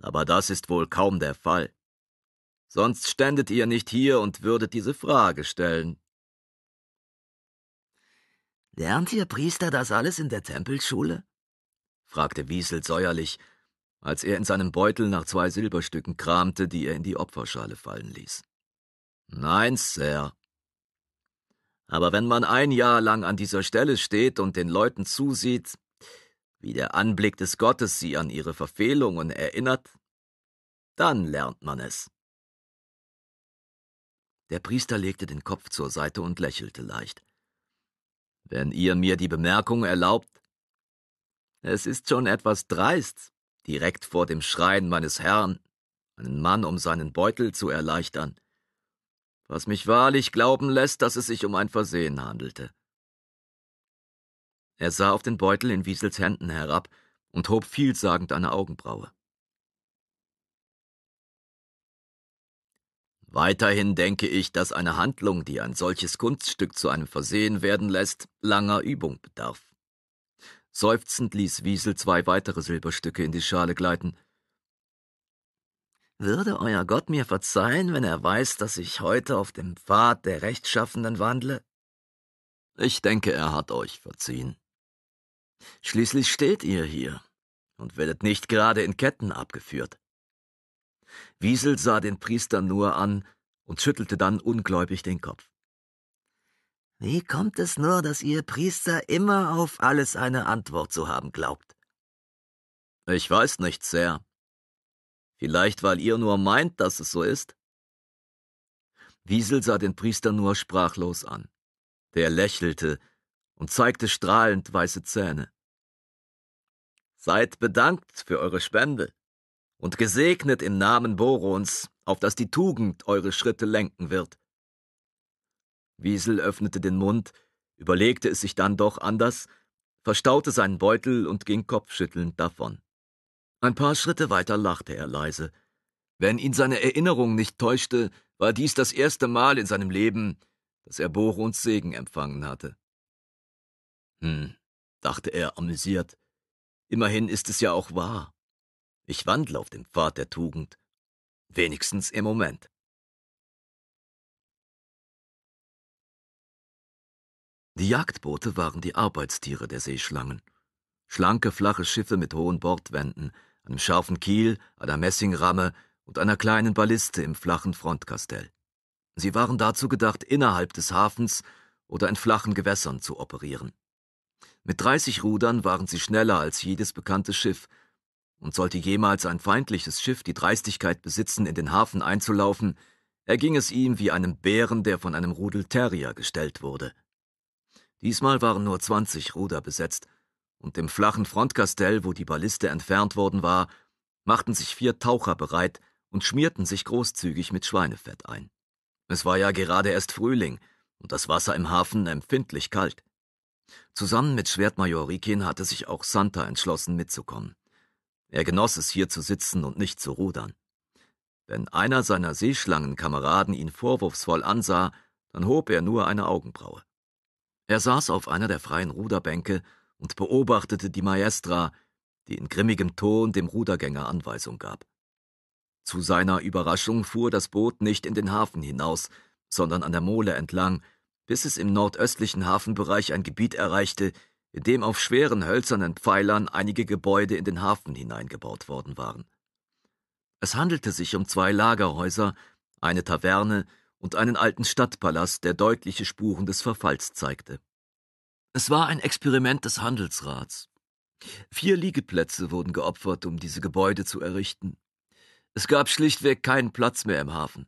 Aber das ist wohl kaum der Fall. Sonst ständet ihr nicht hier und würdet diese Frage stellen. Lernt ihr Priester das alles in der Tempelschule? fragte Wiesel säuerlich, als er in seinem Beutel nach zwei Silberstücken kramte, die er in die Opferschale fallen ließ. Nein, Sir. Aber wenn man ein Jahr lang an dieser Stelle steht und den Leuten zusieht, wie der Anblick des Gottes sie an ihre Verfehlungen erinnert, dann lernt man es. Der Priester legte den Kopf zur Seite und lächelte leicht wenn ihr mir die Bemerkung erlaubt. Es ist schon etwas dreist, direkt vor dem Schrein meines Herrn, einen Mann um seinen Beutel zu erleichtern, was mich wahrlich glauben lässt, dass es sich um ein Versehen handelte. Er sah auf den Beutel in Wiesels Händen herab und hob vielsagend eine Augenbraue. Weiterhin denke ich, dass eine Handlung, die ein solches Kunststück zu einem Versehen werden lässt, langer Übung bedarf. Seufzend ließ Wiesel zwei weitere Silberstücke in die Schale gleiten. Würde euer Gott mir verzeihen, wenn er weiß, dass ich heute auf dem Pfad der Rechtschaffenden wandle? Ich denke, er hat euch verziehen. Schließlich steht ihr hier und werdet nicht gerade in Ketten abgeführt. Wiesel sah den Priester nur an und schüttelte dann ungläubig den Kopf. Wie kommt es nur, dass Ihr Priester immer auf alles eine Antwort zu haben glaubt? Ich weiß nicht, sehr. Vielleicht, weil ihr nur meint, dass es so ist. Wiesel sah den Priester nur sprachlos an. Der lächelte und zeigte strahlend weiße Zähne. Seid bedankt für eure Spende und gesegnet im Namen Borons, auf das die Tugend eure Schritte lenken wird. Wiesel öffnete den Mund, überlegte es sich dann doch anders, verstaute seinen Beutel und ging kopfschüttelnd davon. Ein paar Schritte weiter lachte er leise. Wenn ihn seine Erinnerung nicht täuschte, war dies das erste Mal in seinem Leben, dass er Borons Segen empfangen hatte. Hm, dachte er amüsiert. Immerhin ist es ja auch wahr. Ich wandle auf dem Pfad der Tugend, wenigstens im Moment. Die Jagdboote waren die Arbeitstiere der Seeschlangen. Schlanke, flache Schiffe mit hohen Bordwänden, einem scharfen Kiel, einer Messingramme und einer kleinen Balliste im flachen Frontkastell. Sie waren dazu gedacht, innerhalb des Hafens oder in flachen Gewässern zu operieren. Mit 30 Rudern waren sie schneller als jedes bekannte Schiff und sollte jemals ein feindliches Schiff die Dreistigkeit besitzen, in den Hafen einzulaufen, erging es ihm wie einem Bären, der von einem Rudel Terrier gestellt wurde. Diesmal waren nur zwanzig Ruder besetzt, und im flachen Frontkastell, wo die Balliste entfernt worden war, machten sich vier Taucher bereit und schmierten sich großzügig mit Schweinefett ein. Es war ja gerade erst Frühling und das Wasser im Hafen empfindlich kalt. Zusammen mit Schwertmajor Rikin hatte sich auch Santa entschlossen mitzukommen. Er genoss es, hier zu sitzen und nicht zu rudern. Wenn einer seiner Seeschlangenkameraden ihn vorwurfsvoll ansah, dann hob er nur eine Augenbraue. Er saß auf einer der freien Ruderbänke und beobachtete die Maestra, die in grimmigem Ton dem Rudergänger Anweisung gab. Zu seiner Überraschung fuhr das Boot nicht in den Hafen hinaus, sondern an der Mole entlang, bis es im nordöstlichen Hafenbereich ein Gebiet erreichte, in dem auf schweren hölzernen Pfeilern einige Gebäude in den Hafen hineingebaut worden waren. Es handelte sich um zwei Lagerhäuser, eine Taverne und einen alten Stadtpalast, der deutliche Spuren des Verfalls zeigte. Es war ein Experiment des Handelsrats. Vier Liegeplätze wurden geopfert, um diese Gebäude zu errichten. Es gab schlichtweg keinen Platz mehr im Hafen,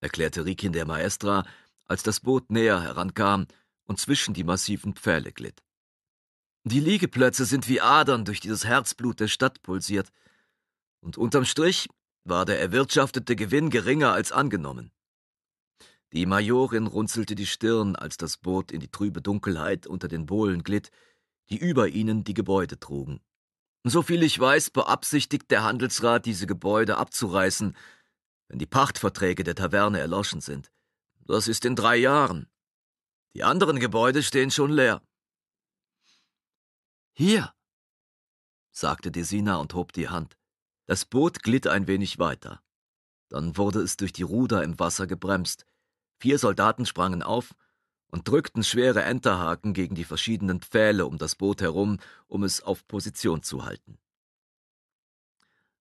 erklärte Rikin der Maestra, als das Boot näher herankam und zwischen die massiven Pfähle glitt. Die Liegeplätze sind wie Adern durch dieses Herzblut der Stadt pulsiert. Und unterm Strich war der erwirtschaftete Gewinn geringer als angenommen. Die Majorin runzelte die Stirn, als das Boot in die trübe Dunkelheit unter den Bohlen glitt, die über ihnen die Gebäude trugen. Soviel ich weiß, beabsichtigt der Handelsrat, diese Gebäude abzureißen, wenn die Pachtverträge der Taverne erloschen sind. Das ist in drei Jahren. Die anderen Gebäude stehen schon leer. Hier, sagte Desina und hob die Hand. Das Boot glitt ein wenig weiter. Dann wurde es durch die Ruder im Wasser gebremst. Vier Soldaten sprangen auf und drückten schwere Enterhaken gegen die verschiedenen Pfähle um das Boot herum, um es auf Position zu halten.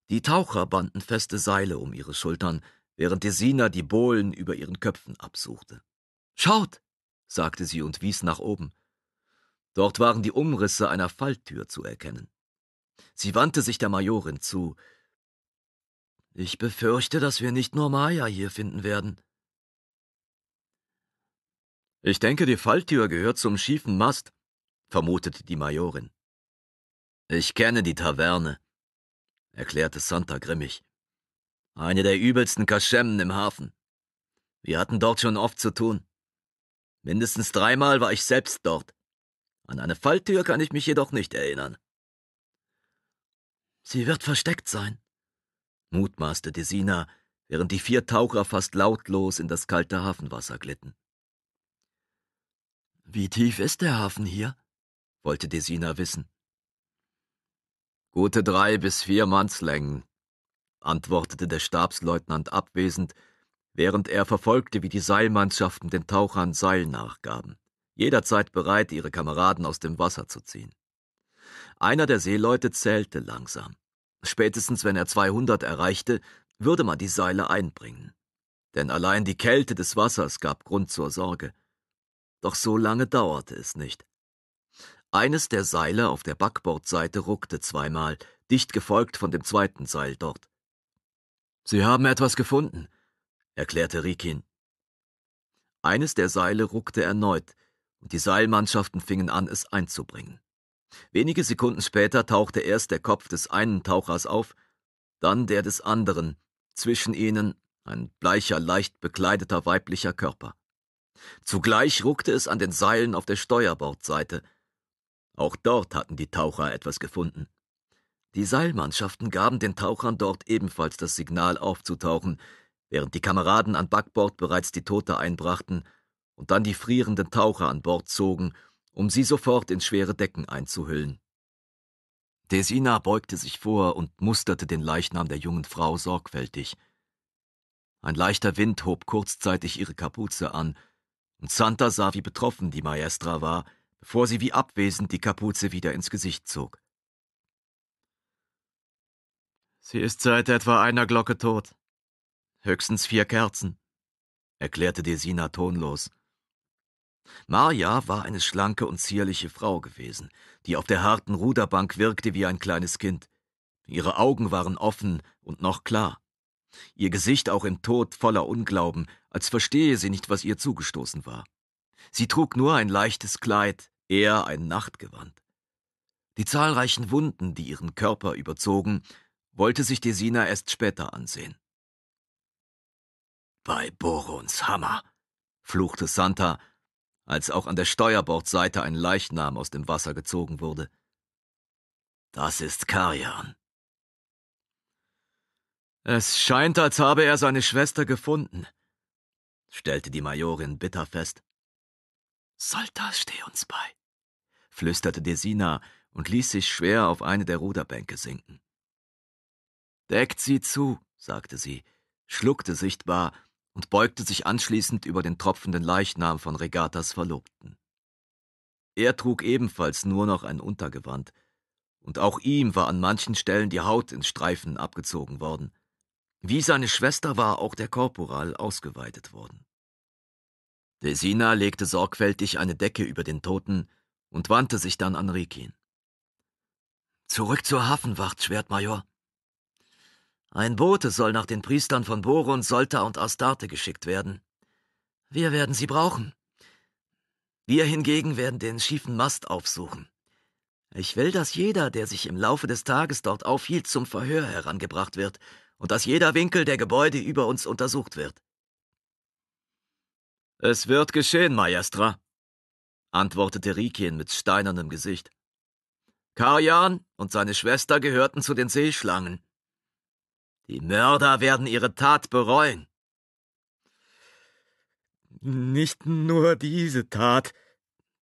Die Taucher banden feste Seile um ihre Schultern, während Desina die Bohlen über ihren Köpfen absuchte. Schaut, sagte sie und wies nach oben. Dort waren die Umrisse einer Falltür zu erkennen. Sie wandte sich der Majorin zu. Ich befürchte, dass wir nicht nur Maya hier finden werden. Ich denke, die Falltür gehört zum schiefen Mast, vermutete die Majorin. Ich kenne die Taverne, erklärte Santa grimmig. Eine der übelsten Kaschemmen im Hafen. Wir hatten dort schon oft zu tun. Mindestens dreimal war ich selbst dort. An eine Falltür kann ich mich jedoch nicht erinnern. Sie wird versteckt sein, mutmaßte Desina, während die vier Taucher fast lautlos in das kalte Hafenwasser glitten. Wie tief ist der Hafen hier? wollte Desina wissen. Gute drei bis vier Mannslängen, antwortete der Stabsleutnant abwesend, während er verfolgte, wie die Seilmannschaften den Tauchern Seil nachgaben jederzeit bereit, ihre Kameraden aus dem Wasser zu ziehen. Einer der Seeleute zählte langsam. Spätestens wenn er 200 erreichte, würde man die Seile einbringen. Denn allein die Kälte des Wassers gab Grund zur Sorge. Doch so lange dauerte es nicht. Eines der Seile auf der Backbordseite ruckte zweimal, dicht gefolgt von dem zweiten Seil dort. Sie haben etwas gefunden, erklärte Rikin. Eines der Seile ruckte erneut, und Die Seilmannschaften fingen an, es einzubringen. Wenige Sekunden später tauchte erst der Kopf des einen Tauchers auf, dann der des anderen, zwischen ihnen ein bleicher, leicht bekleideter weiblicher Körper. Zugleich ruckte es an den Seilen auf der Steuerbordseite. Auch dort hatten die Taucher etwas gefunden. Die Seilmannschaften gaben den Tauchern dort ebenfalls das Signal aufzutauchen, während die Kameraden an Backbord bereits die Tote einbrachten und dann die frierenden Taucher an Bord zogen, um sie sofort in schwere Decken einzuhüllen. Desina beugte sich vor und musterte den Leichnam der jungen Frau sorgfältig. Ein leichter Wind hob kurzzeitig ihre Kapuze an, und Santa sah, wie betroffen die Maestra war, bevor sie wie abwesend die Kapuze wieder ins Gesicht zog. Sie ist seit etwa einer Glocke tot. Höchstens vier Kerzen, erklärte Desina tonlos. Maria war eine schlanke und zierliche Frau gewesen, die auf der harten Ruderbank wirkte wie ein kleines Kind. Ihre Augen waren offen und noch klar. Ihr Gesicht auch im Tod voller Unglauben, als verstehe sie nicht, was ihr zugestoßen war. Sie trug nur ein leichtes Kleid, eher ein Nachtgewand. Die zahlreichen Wunden, die ihren Körper überzogen, wollte sich Desina erst später ansehen. Bei Borons Hammer, fluchte Santa als auch an der Steuerbordseite ein Leichnam aus dem Wasser gezogen wurde. Das ist Karian. Es scheint, als habe er seine Schwester gefunden, stellte die Majorin bitter fest. Soldat steh uns bei, flüsterte Desina und ließ sich schwer auf eine der Ruderbänke sinken. Deckt sie zu, sagte sie, schluckte sichtbar und beugte sich anschließend über den tropfenden Leichnam von Regatas Verlobten. Er trug ebenfalls nur noch ein Untergewand, und auch ihm war an manchen Stellen die Haut in Streifen abgezogen worden. Wie seine Schwester war auch der Korporal ausgeweitet worden. Desina legte sorgfältig eine Decke über den Toten und wandte sich dann an Rikin. Zurück zur Hafenwacht, Schwertmajor. Ein Bote soll nach den Priestern von Boron, Solta und Astarte geschickt werden. Wir werden sie brauchen. Wir hingegen werden den schiefen Mast aufsuchen. Ich will, dass jeder, der sich im Laufe des Tages dort aufhielt, zum Verhör herangebracht wird und dass jeder Winkel der Gebäude über uns untersucht wird. Es wird geschehen, Maestra, antwortete Rikien mit steinernem Gesicht. Karjan und seine Schwester gehörten zu den Seeschlangen. Die Mörder werden ihre Tat bereuen. Nicht nur diese Tat,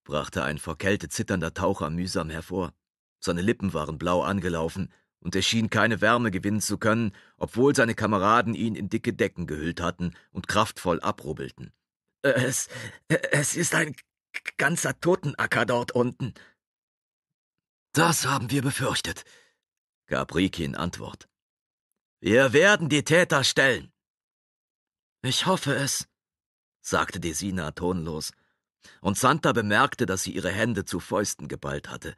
brachte ein vor Kälte zitternder Taucher mühsam hervor. Seine Lippen waren blau angelaufen, und er schien keine Wärme gewinnen zu können, obwohl seine Kameraden ihn in dicke Decken gehüllt hatten und kraftvoll abrubbelten. Es, es ist ein ganzer Totenacker dort unten. Das haben wir befürchtet, gab Rikin Antwort. Wir werden die Täter stellen. Ich hoffe es, sagte Desina tonlos, und Santa bemerkte, dass sie ihre Hände zu Fäusten geballt hatte.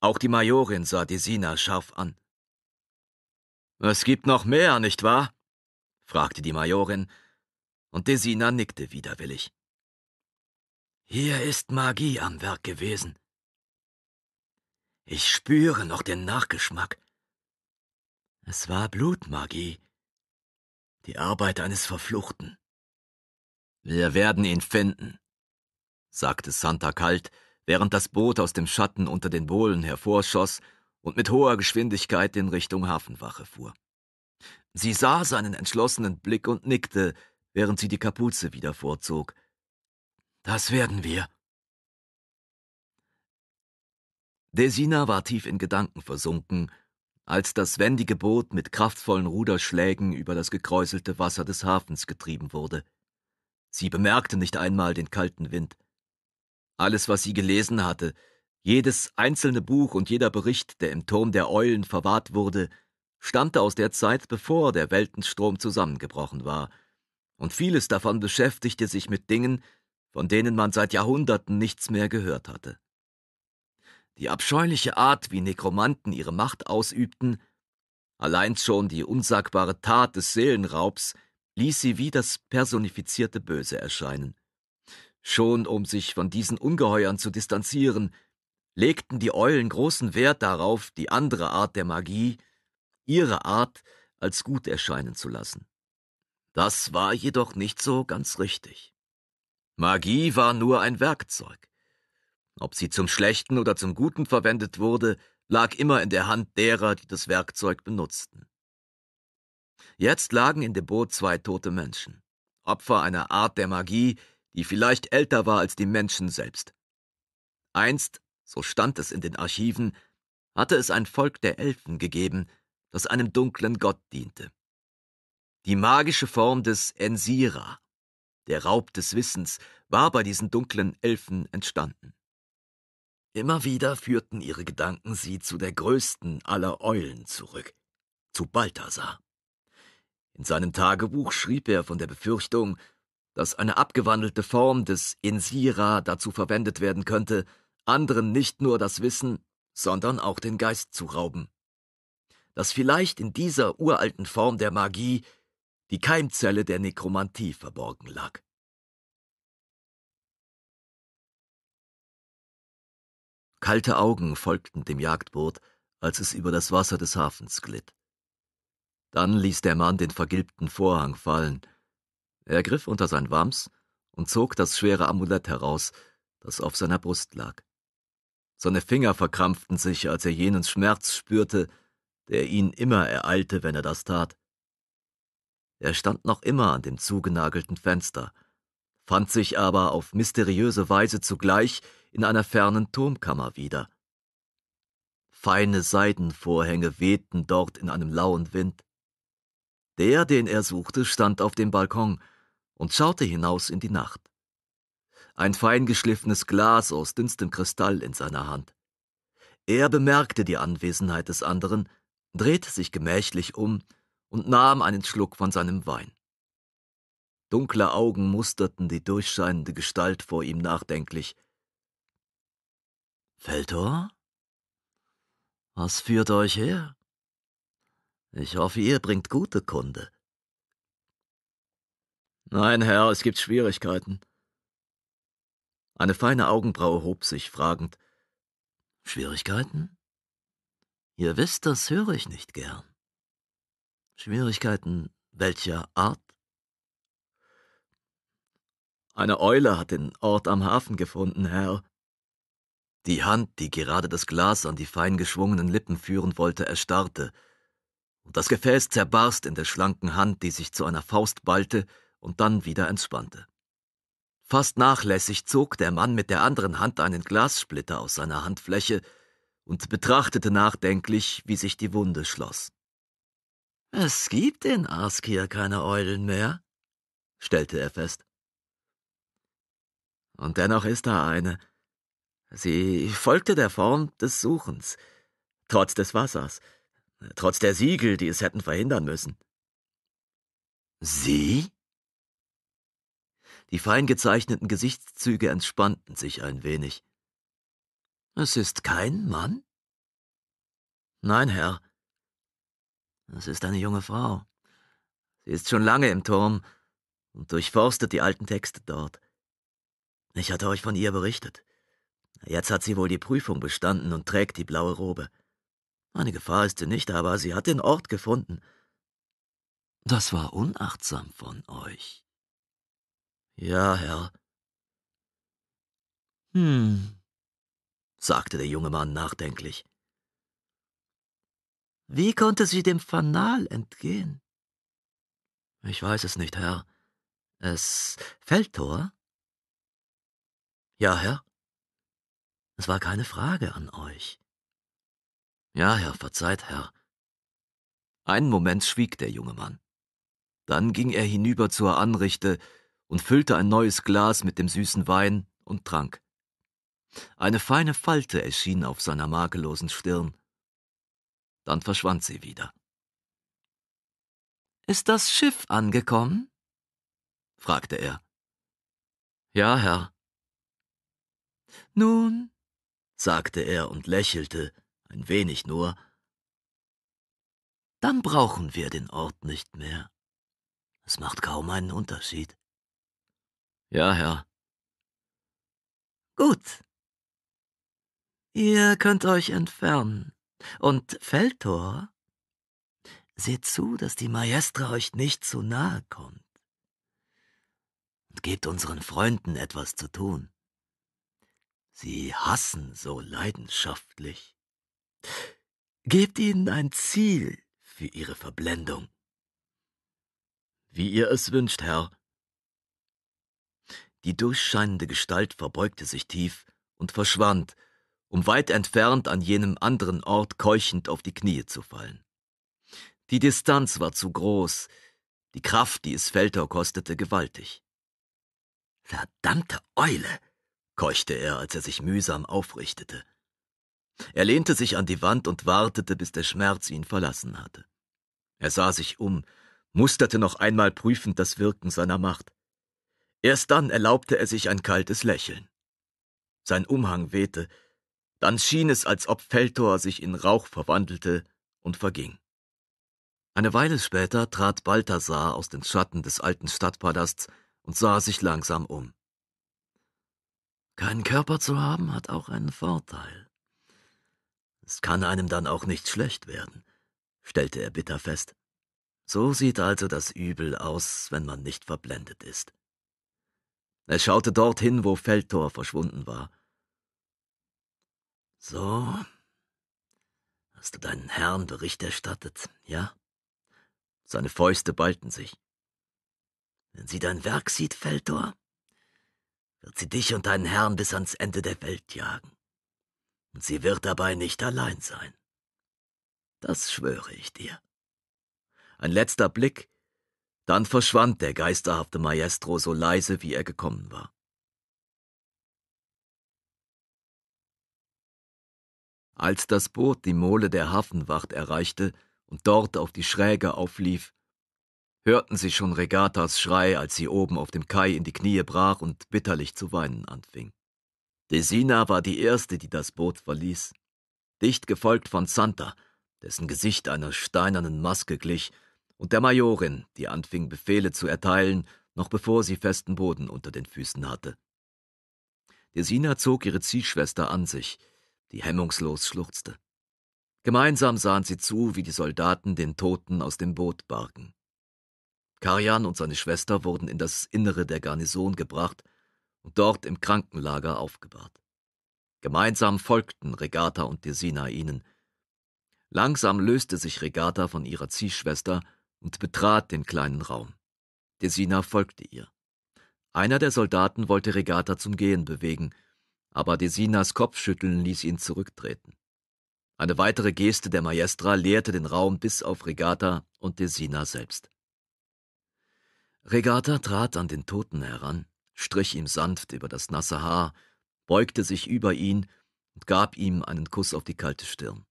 Auch die Majorin sah Desina scharf an. Es gibt noch mehr, nicht wahr? fragte die Majorin, und Desina nickte widerwillig. Hier ist Magie am Werk gewesen. Ich spüre noch den Nachgeschmack. Es war Blutmagie. Die Arbeit eines Verfluchten. Wir werden ihn finden, sagte Santa kalt, während das Boot aus dem Schatten unter den Bohlen hervorschoss und mit hoher Geschwindigkeit in Richtung Hafenwache fuhr. Sie sah seinen entschlossenen Blick und nickte, während sie die Kapuze wieder vorzog. Das werden wir. Desina war tief in Gedanken versunken als das wendige Boot mit kraftvollen Ruderschlägen über das gekräuselte Wasser des Hafens getrieben wurde. Sie bemerkte nicht einmal den kalten Wind. Alles, was sie gelesen hatte, jedes einzelne Buch und jeder Bericht, der im Turm der Eulen verwahrt wurde, stammte aus der Zeit, bevor der Weltenstrom zusammengebrochen war, und vieles davon beschäftigte sich mit Dingen, von denen man seit Jahrhunderten nichts mehr gehört hatte die abscheuliche Art, wie Nekromanten ihre Macht ausübten, allein schon die unsagbare Tat des Seelenraubs, ließ sie wie das personifizierte Böse erscheinen. Schon um sich von diesen Ungeheuern zu distanzieren, legten die Eulen großen Wert darauf, die andere Art der Magie, ihre Art, als gut erscheinen zu lassen. Das war jedoch nicht so ganz richtig. Magie war nur ein Werkzeug. Ob sie zum Schlechten oder zum Guten verwendet wurde, lag immer in der Hand derer, die das Werkzeug benutzten. Jetzt lagen in dem Boot zwei tote Menschen, Opfer einer Art der Magie, die vielleicht älter war als die Menschen selbst. Einst, so stand es in den Archiven, hatte es ein Volk der Elfen gegeben, das einem dunklen Gott diente. Die magische Form des Ensira, der Raub des Wissens, war bei diesen dunklen Elfen entstanden. Immer wieder führten ihre Gedanken sie zu der größten aller Eulen zurück, zu Balthasar. In seinem Tagebuch schrieb er von der Befürchtung, dass eine abgewandelte Form des Insira dazu verwendet werden könnte, anderen nicht nur das Wissen, sondern auch den Geist zu rauben. Dass vielleicht in dieser uralten Form der Magie die Keimzelle der Nekromantie verborgen lag. Kalte Augen folgten dem Jagdboot, als es über das Wasser des Hafens glitt. Dann ließ der Mann den vergilbten Vorhang fallen. Er griff unter sein Wams und zog das schwere Amulett heraus, das auf seiner Brust lag. Seine Finger verkrampften sich, als er jenen Schmerz spürte, der ihn immer ereilte, wenn er das tat. Er stand noch immer an dem zugenagelten Fenster, fand sich aber auf mysteriöse Weise zugleich in einer fernen Turmkammer wieder. Feine Seidenvorhänge wehten dort in einem lauen Wind. Der, den er suchte, stand auf dem Balkon und schaute hinaus in die Nacht. Ein feingeschliffenes Glas aus dünnstem Kristall in seiner Hand. Er bemerkte die Anwesenheit des anderen, drehte sich gemächlich um und nahm einen Schluck von seinem Wein. Dunkle Augen musterten die durchscheinende Gestalt vor ihm nachdenklich, Feldor? Was führt euch her? Ich hoffe, ihr bringt gute Kunde. Nein, Herr, es gibt Schwierigkeiten. Eine feine Augenbraue hob sich fragend. Schwierigkeiten? Ihr wisst, das höre ich nicht gern. Schwierigkeiten welcher Art? Eine Eule hat den Ort am Hafen gefunden, Herr. Die Hand, die gerade das Glas an die fein geschwungenen Lippen führen wollte, erstarrte, und das Gefäß zerbarst in der schlanken Hand, die sich zu einer Faust ballte und dann wieder entspannte. Fast nachlässig zog der Mann mit der anderen Hand einen Glassplitter aus seiner Handfläche und betrachtete nachdenklich, wie sich die Wunde schloss. Es gibt in Askir keine Eulen mehr, stellte er fest. Und dennoch ist da eine, Sie folgte der Form des Suchens, trotz des Wassers, trotz der Siegel, die es hätten verhindern müssen. Sie? Die fein gezeichneten Gesichtszüge entspannten sich ein wenig. Es ist kein Mann? Nein, Herr. Es ist eine junge Frau. Sie ist schon lange im Turm und durchforstet die alten Texte dort. Ich hatte euch von ihr berichtet. Jetzt hat sie wohl die Prüfung bestanden und trägt die blaue Robe. Eine Gefahr ist sie nicht, aber sie hat den Ort gefunden. Das war unachtsam von euch. Ja, Herr. Hm, sagte der junge Mann nachdenklich. Wie konnte sie dem Fanal entgehen? Ich weiß es nicht, Herr. Es Feldtor? Ja, Herr. Es war keine Frage an euch. Ja, Herr, verzeiht, Herr. Einen Moment schwieg der junge Mann. Dann ging er hinüber zur Anrichte und füllte ein neues Glas mit dem süßen Wein und trank. Eine feine Falte erschien auf seiner makellosen Stirn. Dann verschwand sie wieder. Ist das Schiff angekommen? fragte er. Ja, Herr. Nun, sagte er und lächelte, ein wenig nur, dann brauchen wir den Ort nicht mehr. Es macht kaum einen Unterschied. Ja, Herr. Gut. Ihr könnt euch entfernen. Und Feldtor, seht zu, dass die Maestra euch nicht zu nahe kommt. Und gebt unseren Freunden etwas zu tun. Sie hassen so leidenschaftlich. Gebt ihnen ein Ziel für ihre Verblendung. Wie ihr es wünscht, Herr. Die durchscheinende Gestalt verbeugte sich tief und verschwand, um weit entfernt an jenem anderen Ort keuchend auf die Knie zu fallen. Die Distanz war zu groß, die Kraft, die es Felter kostete, gewaltig. Verdammte Eule! keuchte er, als er sich mühsam aufrichtete. Er lehnte sich an die Wand und wartete, bis der Schmerz ihn verlassen hatte. Er sah sich um, musterte noch einmal prüfend das Wirken seiner Macht. Erst dann erlaubte er sich ein kaltes Lächeln. Sein Umhang wehte, dann schien es, als ob Feltor sich in Rauch verwandelte und verging. Eine Weile später trat Balthasar aus den Schatten des alten Stadtpalasts und sah sich langsam um. Keinen Körper zu haben hat auch einen Vorteil. Es kann einem dann auch nicht schlecht werden, stellte er bitter fest. So sieht also das Übel aus, wenn man nicht verblendet ist. Er schaute dorthin, wo Feldtor verschwunden war. So, hast du deinen Herrn Bericht erstattet, ja? Seine Fäuste ballten sich. Wenn sie dein Werk sieht, Feldtor, wird sie dich und deinen Herrn bis ans Ende der Welt jagen. Und sie wird dabei nicht allein sein. Das schwöre ich dir. Ein letzter Blick, dann verschwand der geisterhafte Maestro so leise, wie er gekommen war. Als das Boot die Mole der Hafenwacht erreichte und dort auf die Schräge auflief, hörten sie schon Regatas Schrei, als sie oben auf dem Kai in die Knie brach und bitterlich zu weinen anfing. Desina war die erste, die das Boot verließ, dicht gefolgt von Santa, dessen Gesicht einer steinernen Maske glich, und der Majorin, die anfing, Befehle zu erteilen, noch bevor sie festen Boden unter den Füßen hatte. Desina zog ihre Ziehschwester an sich, die hemmungslos schluchzte. Gemeinsam sahen sie zu, wie die Soldaten den Toten aus dem Boot bargen. Karjan und seine Schwester wurden in das Innere der Garnison gebracht und dort im Krankenlager aufgebahrt. Gemeinsam folgten Regatta und Desina ihnen. Langsam löste sich Regatta von ihrer Ziehschwester und betrat den kleinen Raum. Desina folgte ihr. Einer der Soldaten wollte Regatta zum Gehen bewegen, aber Desinas Kopfschütteln ließ ihn zurücktreten. Eine weitere Geste der Maestra leerte den Raum bis auf Regatta und Desina selbst. Regatta trat an den Toten heran, strich ihm sanft über das nasse Haar, beugte sich über ihn und gab ihm einen Kuss auf die kalte Stirn.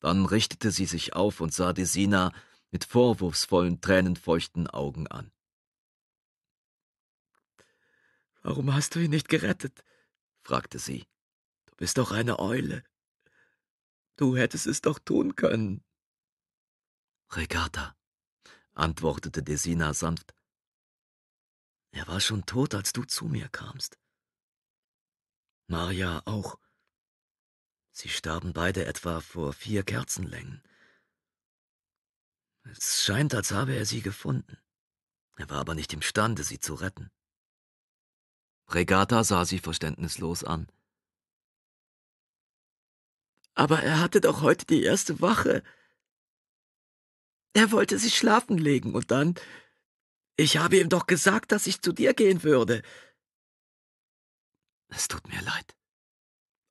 Dann richtete sie sich auf und sah Desina mit vorwurfsvollen, tränenfeuchten Augen an. Warum hast du ihn nicht gerettet? fragte sie. Du bist doch eine Eule. Du hättest es doch tun können. Regatta, antwortete Desina sanft, er war schon tot, als du zu mir kamst. Maria auch. Sie starben beide etwa vor vier Kerzenlängen. Es scheint, als habe er sie gefunden. Er war aber nicht imstande, sie zu retten. Regatta sah sie verständnislos an. Aber er hatte doch heute die erste Wache. Er wollte sich schlafen legen und dann ich habe ihm doch gesagt, dass ich zu dir gehen würde. Es tut mir leid,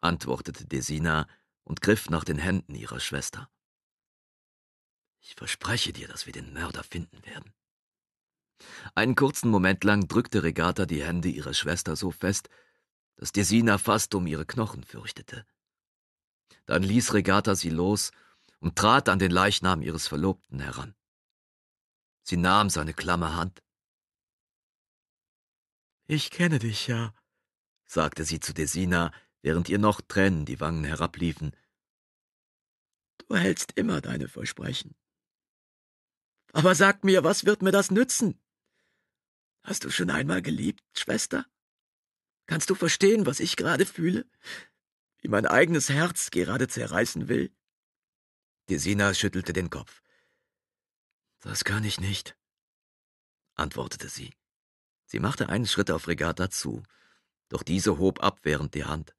antwortete Desina und griff nach den Händen ihrer Schwester. Ich verspreche dir, dass wir den Mörder finden werden. Einen kurzen Moment lang drückte Regatta die Hände ihrer Schwester so fest, dass Desina fast um ihre Knochen fürchtete. Dann ließ Regatta sie los und trat an den Leichnam ihres Verlobten heran. Sie nahm seine klamme Hand. Ich kenne dich ja, sagte sie zu Desina, während ihr noch Tränen die Wangen herabliefen. Du hältst immer deine Versprechen. Aber sag mir, was wird mir das nützen? Hast du schon einmal geliebt, Schwester? Kannst du verstehen, was ich gerade fühle? Wie mein eigenes Herz gerade zerreißen will? Desina schüttelte den Kopf. Das kann ich nicht, antwortete sie. Sie machte einen Schritt auf Regatta zu, doch diese hob abwehrend die Hand.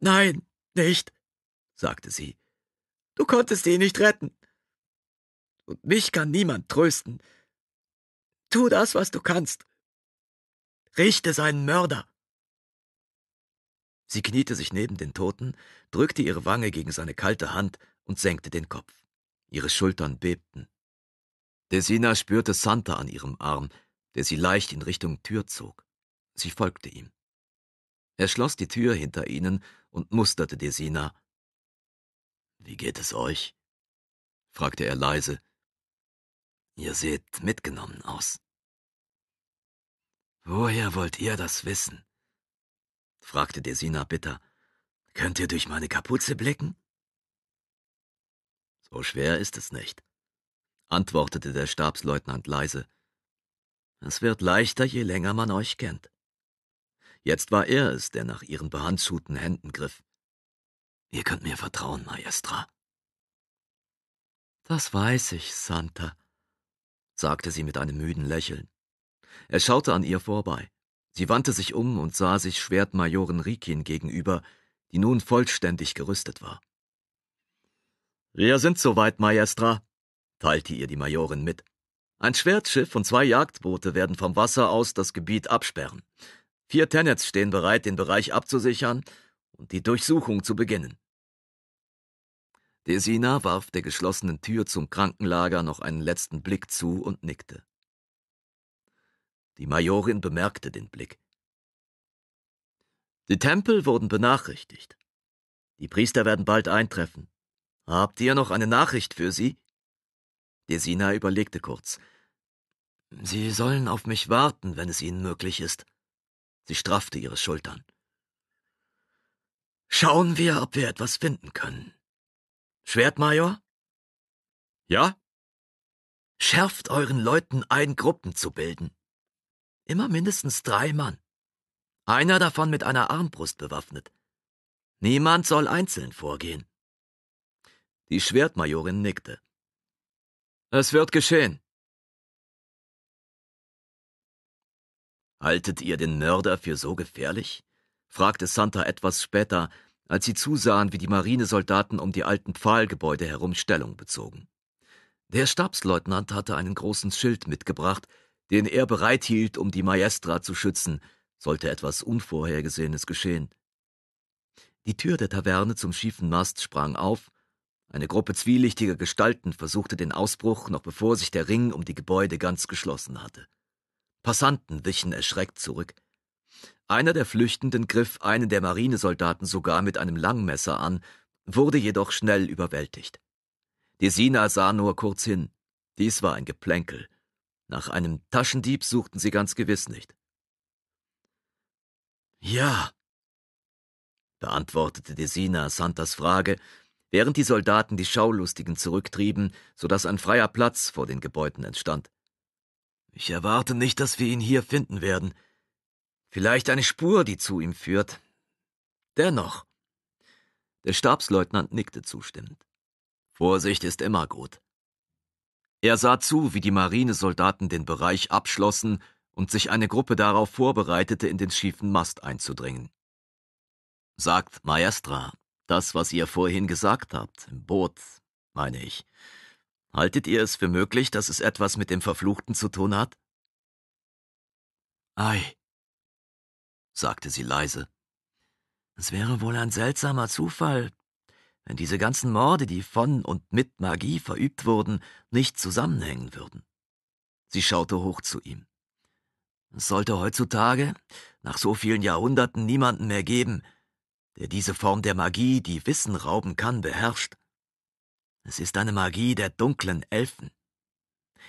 Nein, nicht, sagte sie. Du konntest ihn nicht retten. Und mich kann niemand trösten. Tu das, was du kannst. Richte seinen Mörder. Sie kniete sich neben den Toten, drückte ihre Wange gegen seine kalte Hand und senkte den Kopf. Ihre Schultern bebten. Desina spürte Santa an ihrem Arm, der sie leicht in Richtung Tür zog. Sie folgte ihm. Er schloss die Tür hinter ihnen und musterte Desina. Wie geht es euch? fragte er leise. Ihr seht mitgenommen aus. Woher wollt ihr das wissen? fragte Desina bitter. Könnt ihr durch meine Kapuze blicken? So schwer ist es nicht antwortete der Stabsleutnant leise. Es wird leichter, je länger man euch kennt. Jetzt war er es, der nach ihren behandzuten Händen griff. Ihr könnt mir vertrauen, Maestra. Das weiß ich, Santa, sagte sie mit einem müden Lächeln. Er schaute an ihr vorbei. Sie wandte sich um und sah sich Schwertmajorin Rikin gegenüber, die nun vollständig gerüstet war. Wir sind soweit, Maestra, teilte ihr die Majorin mit. Ein Schwertschiff und zwei Jagdboote werden vom Wasser aus das Gebiet absperren. Vier Tenets stehen bereit, den Bereich abzusichern und die Durchsuchung zu beginnen. Desina warf der geschlossenen Tür zum Krankenlager noch einen letzten Blick zu und nickte. Die Majorin bemerkte den Blick. Die Tempel wurden benachrichtigt. Die Priester werden bald eintreffen. Habt ihr noch eine Nachricht für sie? Desina überlegte kurz. Sie sollen auf mich warten, wenn es ihnen möglich ist. Sie straffte ihre Schultern. Schauen wir, ob wir etwas finden können. Schwertmajor? Ja? Schärft euren Leuten ein, Gruppen zu bilden. Immer mindestens drei Mann. Einer davon mit einer Armbrust bewaffnet. Niemand soll einzeln vorgehen. Die Schwertmajorin nickte. Es wird geschehen. Haltet ihr den Mörder für so gefährlich? fragte Santa etwas später, als sie zusahen, wie die Marinesoldaten um die alten Pfahlgebäude herum Stellung bezogen. Der Stabsleutnant hatte einen großen Schild mitgebracht, den er bereithielt, um die Maestra zu schützen, sollte etwas Unvorhergesehenes geschehen. Die Tür der Taverne zum schiefen Mast sprang auf, eine Gruppe zwielichtiger Gestalten versuchte den Ausbruch, noch bevor sich der Ring um die Gebäude ganz geschlossen hatte. Passanten wichen erschreckt zurück. Einer der Flüchtenden griff einen der Marinesoldaten sogar mit einem Langmesser an, wurde jedoch schnell überwältigt. Desina sah nur kurz hin. Dies war ein Geplänkel. Nach einem Taschendieb suchten sie ganz gewiss nicht. Ja, beantwortete Desina Santas Frage während die Soldaten die Schaulustigen zurücktrieben, sodass ein freier Platz vor den Gebäuden entstand. Ich erwarte nicht, dass wir ihn hier finden werden. Vielleicht eine Spur, die zu ihm führt. Dennoch. Der Stabsleutnant nickte zustimmend. Vorsicht ist immer gut. Er sah zu, wie die Marinesoldaten den Bereich abschlossen und sich eine Gruppe darauf vorbereitete, in den schiefen Mast einzudringen. Sagt Maestra, das, was ihr vorhin gesagt habt, im Boot, meine ich. Haltet ihr es für möglich, dass es etwas mit dem Verfluchten zu tun hat? Ei, sagte sie leise. Es wäre wohl ein seltsamer Zufall, wenn diese ganzen Morde, die von und mit Magie verübt wurden, nicht zusammenhängen würden. Sie schaute hoch zu ihm. Es sollte heutzutage, nach so vielen Jahrhunderten, niemanden mehr geben, der diese Form der Magie, die Wissen rauben kann, beherrscht. Es ist eine Magie der dunklen Elfen.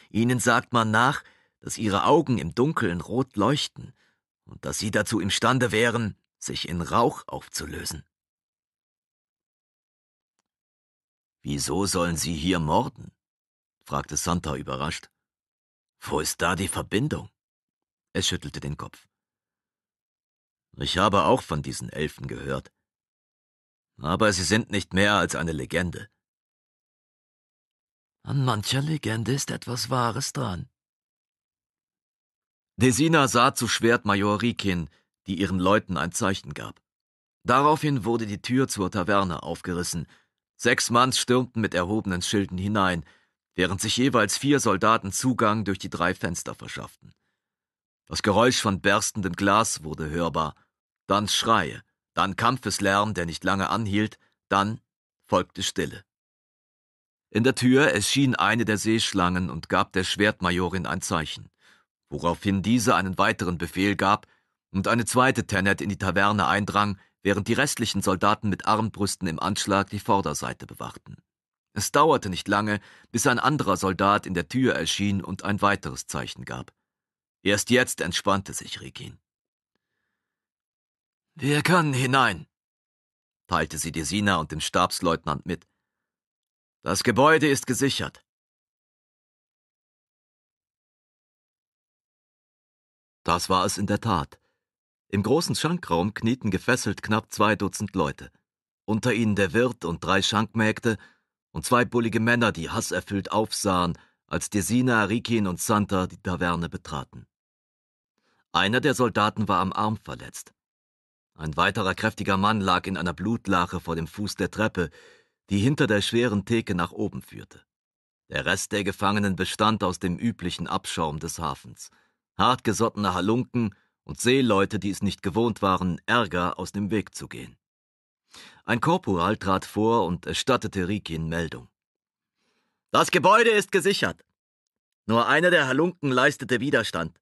Ihnen sagt man nach, dass ihre Augen im Dunkeln rot leuchten und dass sie dazu imstande wären, sich in Rauch aufzulösen. Wieso sollen sie hier morden? fragte Santa überrascht. Wo ist da die Verbindung? Er schüttelte den Kopf. Ich habe auch von diesen Elfen gehört aber sie sind nicht mehr als eine Legende. An mancher Legende ist etwas Wahres dran. Desina sah zu Schwert Major Rikin, die ihren Leuten ein Zeichen gab. Daraufhin wurde die Tür zur Taverne aufgerissen. Sechs Manns stürmten mit erhobenen Schilden hinein, während sich jeweils vier Soldaten Zugang durch die drei Fenster verschafften. Das Geräusch von berstendem Glas wurde hörbar, dann Schreie dann Kampfeslärm, der nicht lange anhielt, dann folgte Stille. In der Tür erschien eine der Seeschlangen und gab der Schwertmajorin ein Zeichen, woraufhin diese einen weiteren Befehl gab und eine zweite Tennet in die Taverne eindrang, während die restlichen Soldaten mit Armbrüsten im Anschlag die Vorderseite bewachten. Es dauerte nicht lange, bis ein anderer Soldat in der Tür erschien und ein weiteres Zeichen gab. Erst jetzt entspannte sich Regin. Wir können hinein, teilte sie Desina und dem Stabsleutnant mit. Das Gebäude ist gesichert. Das war es in der Tat. Im großen Schankraum knieten gefesselt knapp zwei Dutzend Leute. Unter ihnen der Wirt und drei Schankmägde und zwei bullige Männer, die hasserfüllt aufsahen, als Desina, Rikin und Santa die Taverne betraten. Einer der Soldaten war am Arm verletzt. Ein weiterer kräftiger Mann lag in einer Blutlache vor dem Fuß der Treppe, die hinter der schweren Theke nach oben führte. Der Rest der Gefangenen bestand aus dem üblichen Abschaum des Hafens. Hartgesottene Halunken und Seeleute, die es nicht gewohnt waren, Ärger aus dem Weg zu gehen. Ein Korporal trat vor und erstattete Rikin Meldung. Das Gebäude ist gesichert. Nur einer der Halunken leistete Widerstand.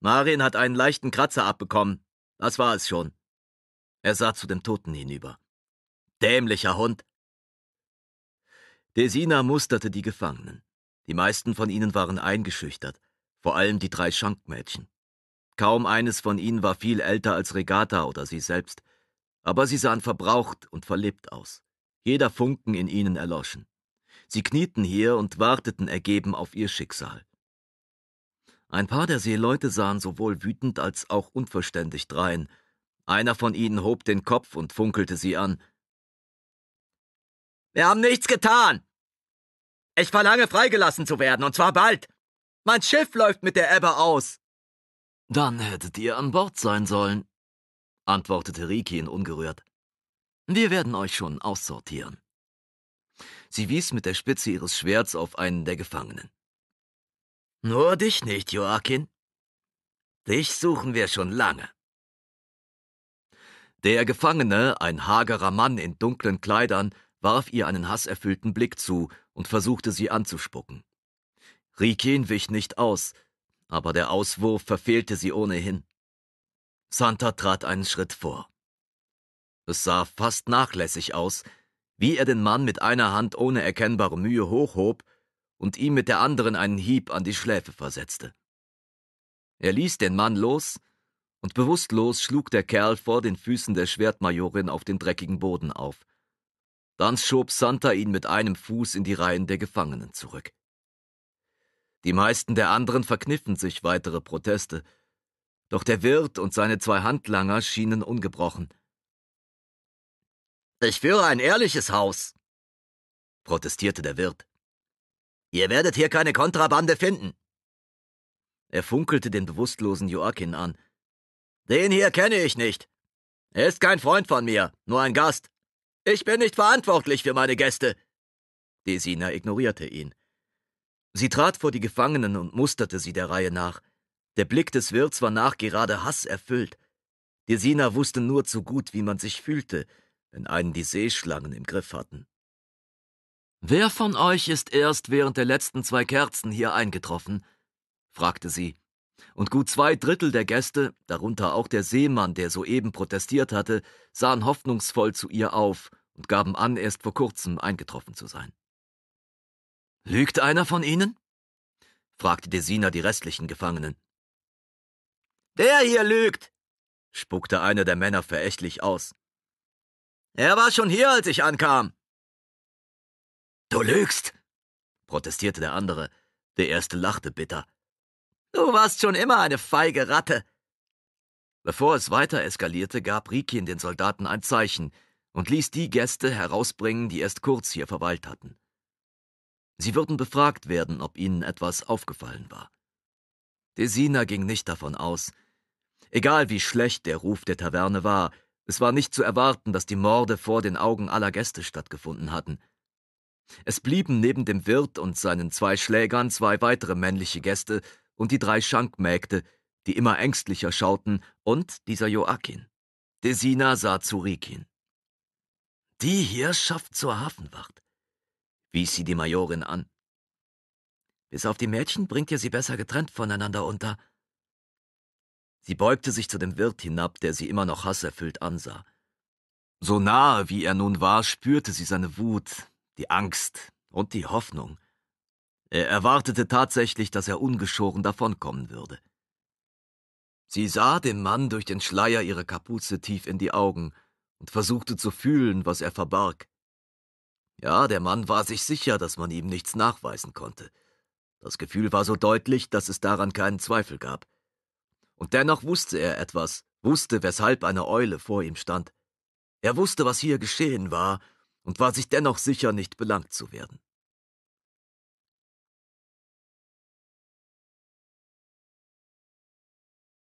Marin hat einen leichten Kratzer abbekommen. Das war es schon. Er sah zu dem Toten hinüber. Dämlicher Hund! Desina musterte die Gefangenen. Die meisten von ihnen waren eingeschüchtert, vor allem die drei Schankmädchen. Kaum eines von ihnen war viel älter als Regatta oder sie selbst, aber sie sahen verbraucht und verlebt aus. Jeder Funken in ihnen erloschen. Sie knieten hier und warteten ergeben auf ihr Schicksal. Ein paar der Seeleute sahen sowohl wütend als auch unverständigt drein, einer von ihnen hob den Kopf und funkelte sie an. Wir haben nichts getan! Ich verlange freigelassen zu werden, und zwar bald! Mein Schiff läuft mit der Ebbe aus! Dann hättet ihr an Bord sein sollen, antwortete Rikin ungerührt. Wir werden euch schon aussortieren. Sie wies mit der Spitze ihres Schwerts auf einen der Gefangenen. Nur dich nicht, Joachim. Dich suchen wir schon lange. Der Gefangene, ein hagerer Mann in dunklen Kleidern, warf ihr einen hasserfüllten Blick zu und versuchte sie anzuspucken. Rikin wich nicht aus, aber der Auswurf verfehlte sie ohnehin. Santa trat einen Schritt vor. Es sah fast nachlässig aus, wie er den Mann mit einer Hand ohne erkennbare Mühe hochhob und ihm mit der anderen einen Hieb an die Schläfe versetzte. Er ließ den Mann los und bewusstlos schlug der Kerl vor den Füßen der Schwertmajorin auf den dreckigen Boden auf. Dann schob Santa ihn mit einem Fuß in die Reihen der Gefangenen zurück. Die meisten der anderen verkniffen sich weitere Proteste, doch der Wirt und seine zwei Handlanger schienen ungebrochen. Ich führe ein ehrliches Haus, protestierte der Wirt. Ihr werdet hier keine Kontrabande finden. Er funkelte den bewusstlosen Joachim an, den hier kenne ich nicht. Er ist kein Freund von mir, nur ein Gast. Ich bin nicht verantwortlich für meine Gäste. Desina ignorierte ihn. Sie trat vor die Gefangenen und musterte sie der Reihe nach. Der Blick des Wirts war nachgerade Hass erfüllt. Desina wusste nur zu gut, wie man sich fühlte, wenn einen die Seeschlangen im Griff hatten. Wer von euch ist erst während der letzten zwei Kerzen hier eingetroffen? fragte sie und gut zwei Drittel der Gäste, darunter auch der Seemann, der soeben protestiert hatte, sahen hoffnungsvoll zu ihr auf und gaben an, erst vor kurzem eingetroffen zu sein. Lügt einer von ihnen? fragte Desina die restlichen Gefangenen. Der hier lügt, spuckte einer der Männer verächtlich aus. Er war schon hier, als ich ankam. Du lügst, protestierte der andere. Der erste lachte bitter. Du warst schon immer eine feige Ratte. Bevor es weiter eskalierte, gab Rikin den Soldaten ein Zeichen und ließ die Gäste herausbringen, die erst kurz hier verweilt hatten. Sie würden befragt werden, ob ihnen etwas aufgefallen war. Desina ging nicht davon aus. Egal wie schlecht der Ruf der Taverne war, es war nicht zu erwarten, dass die Morde vor den Augen aller Gäste stattgefunden hatten. Es blieben neben dem Wirt und seinen zwei Schlägern zwei weitere männliche Gäste, und die drei Schankmägde, die immer ängstlicher schauten, und dieser Joachim. Desina sah zu Rikin. Die hier schafft zur Hafenwacht, wies sie die Majorin an. Bis auf die Mädchen bringt ihr sie besser getrennt voneinander unter. Sie beugte sich zu dem Wirt hinab, der sie immer noch hasserfüllt ansah. So nahe wie er nun war, spürte sie seine Wut, die Angst und die Hoffnung. Er erwartete tatsächlich, dass er ungeschoren davonkommen würde. Sie sah dem Mann durch den Schleier ihrer Kapuze tief in die Augen und versuchte zu fühlen, was er verbarg. Ja, der Mann war sich sicher, dass man ihm nichts nachweisen konnte. Das Gefühl war so deutlich, dass es daran keinen Zweifel gab. Und dennoch wusste er etwas, wusste, weshalb eine Eule vor ihm stand. Er wusste, was hier geschehen war, und war sich dennoch sicher, nicht belangt zu werden.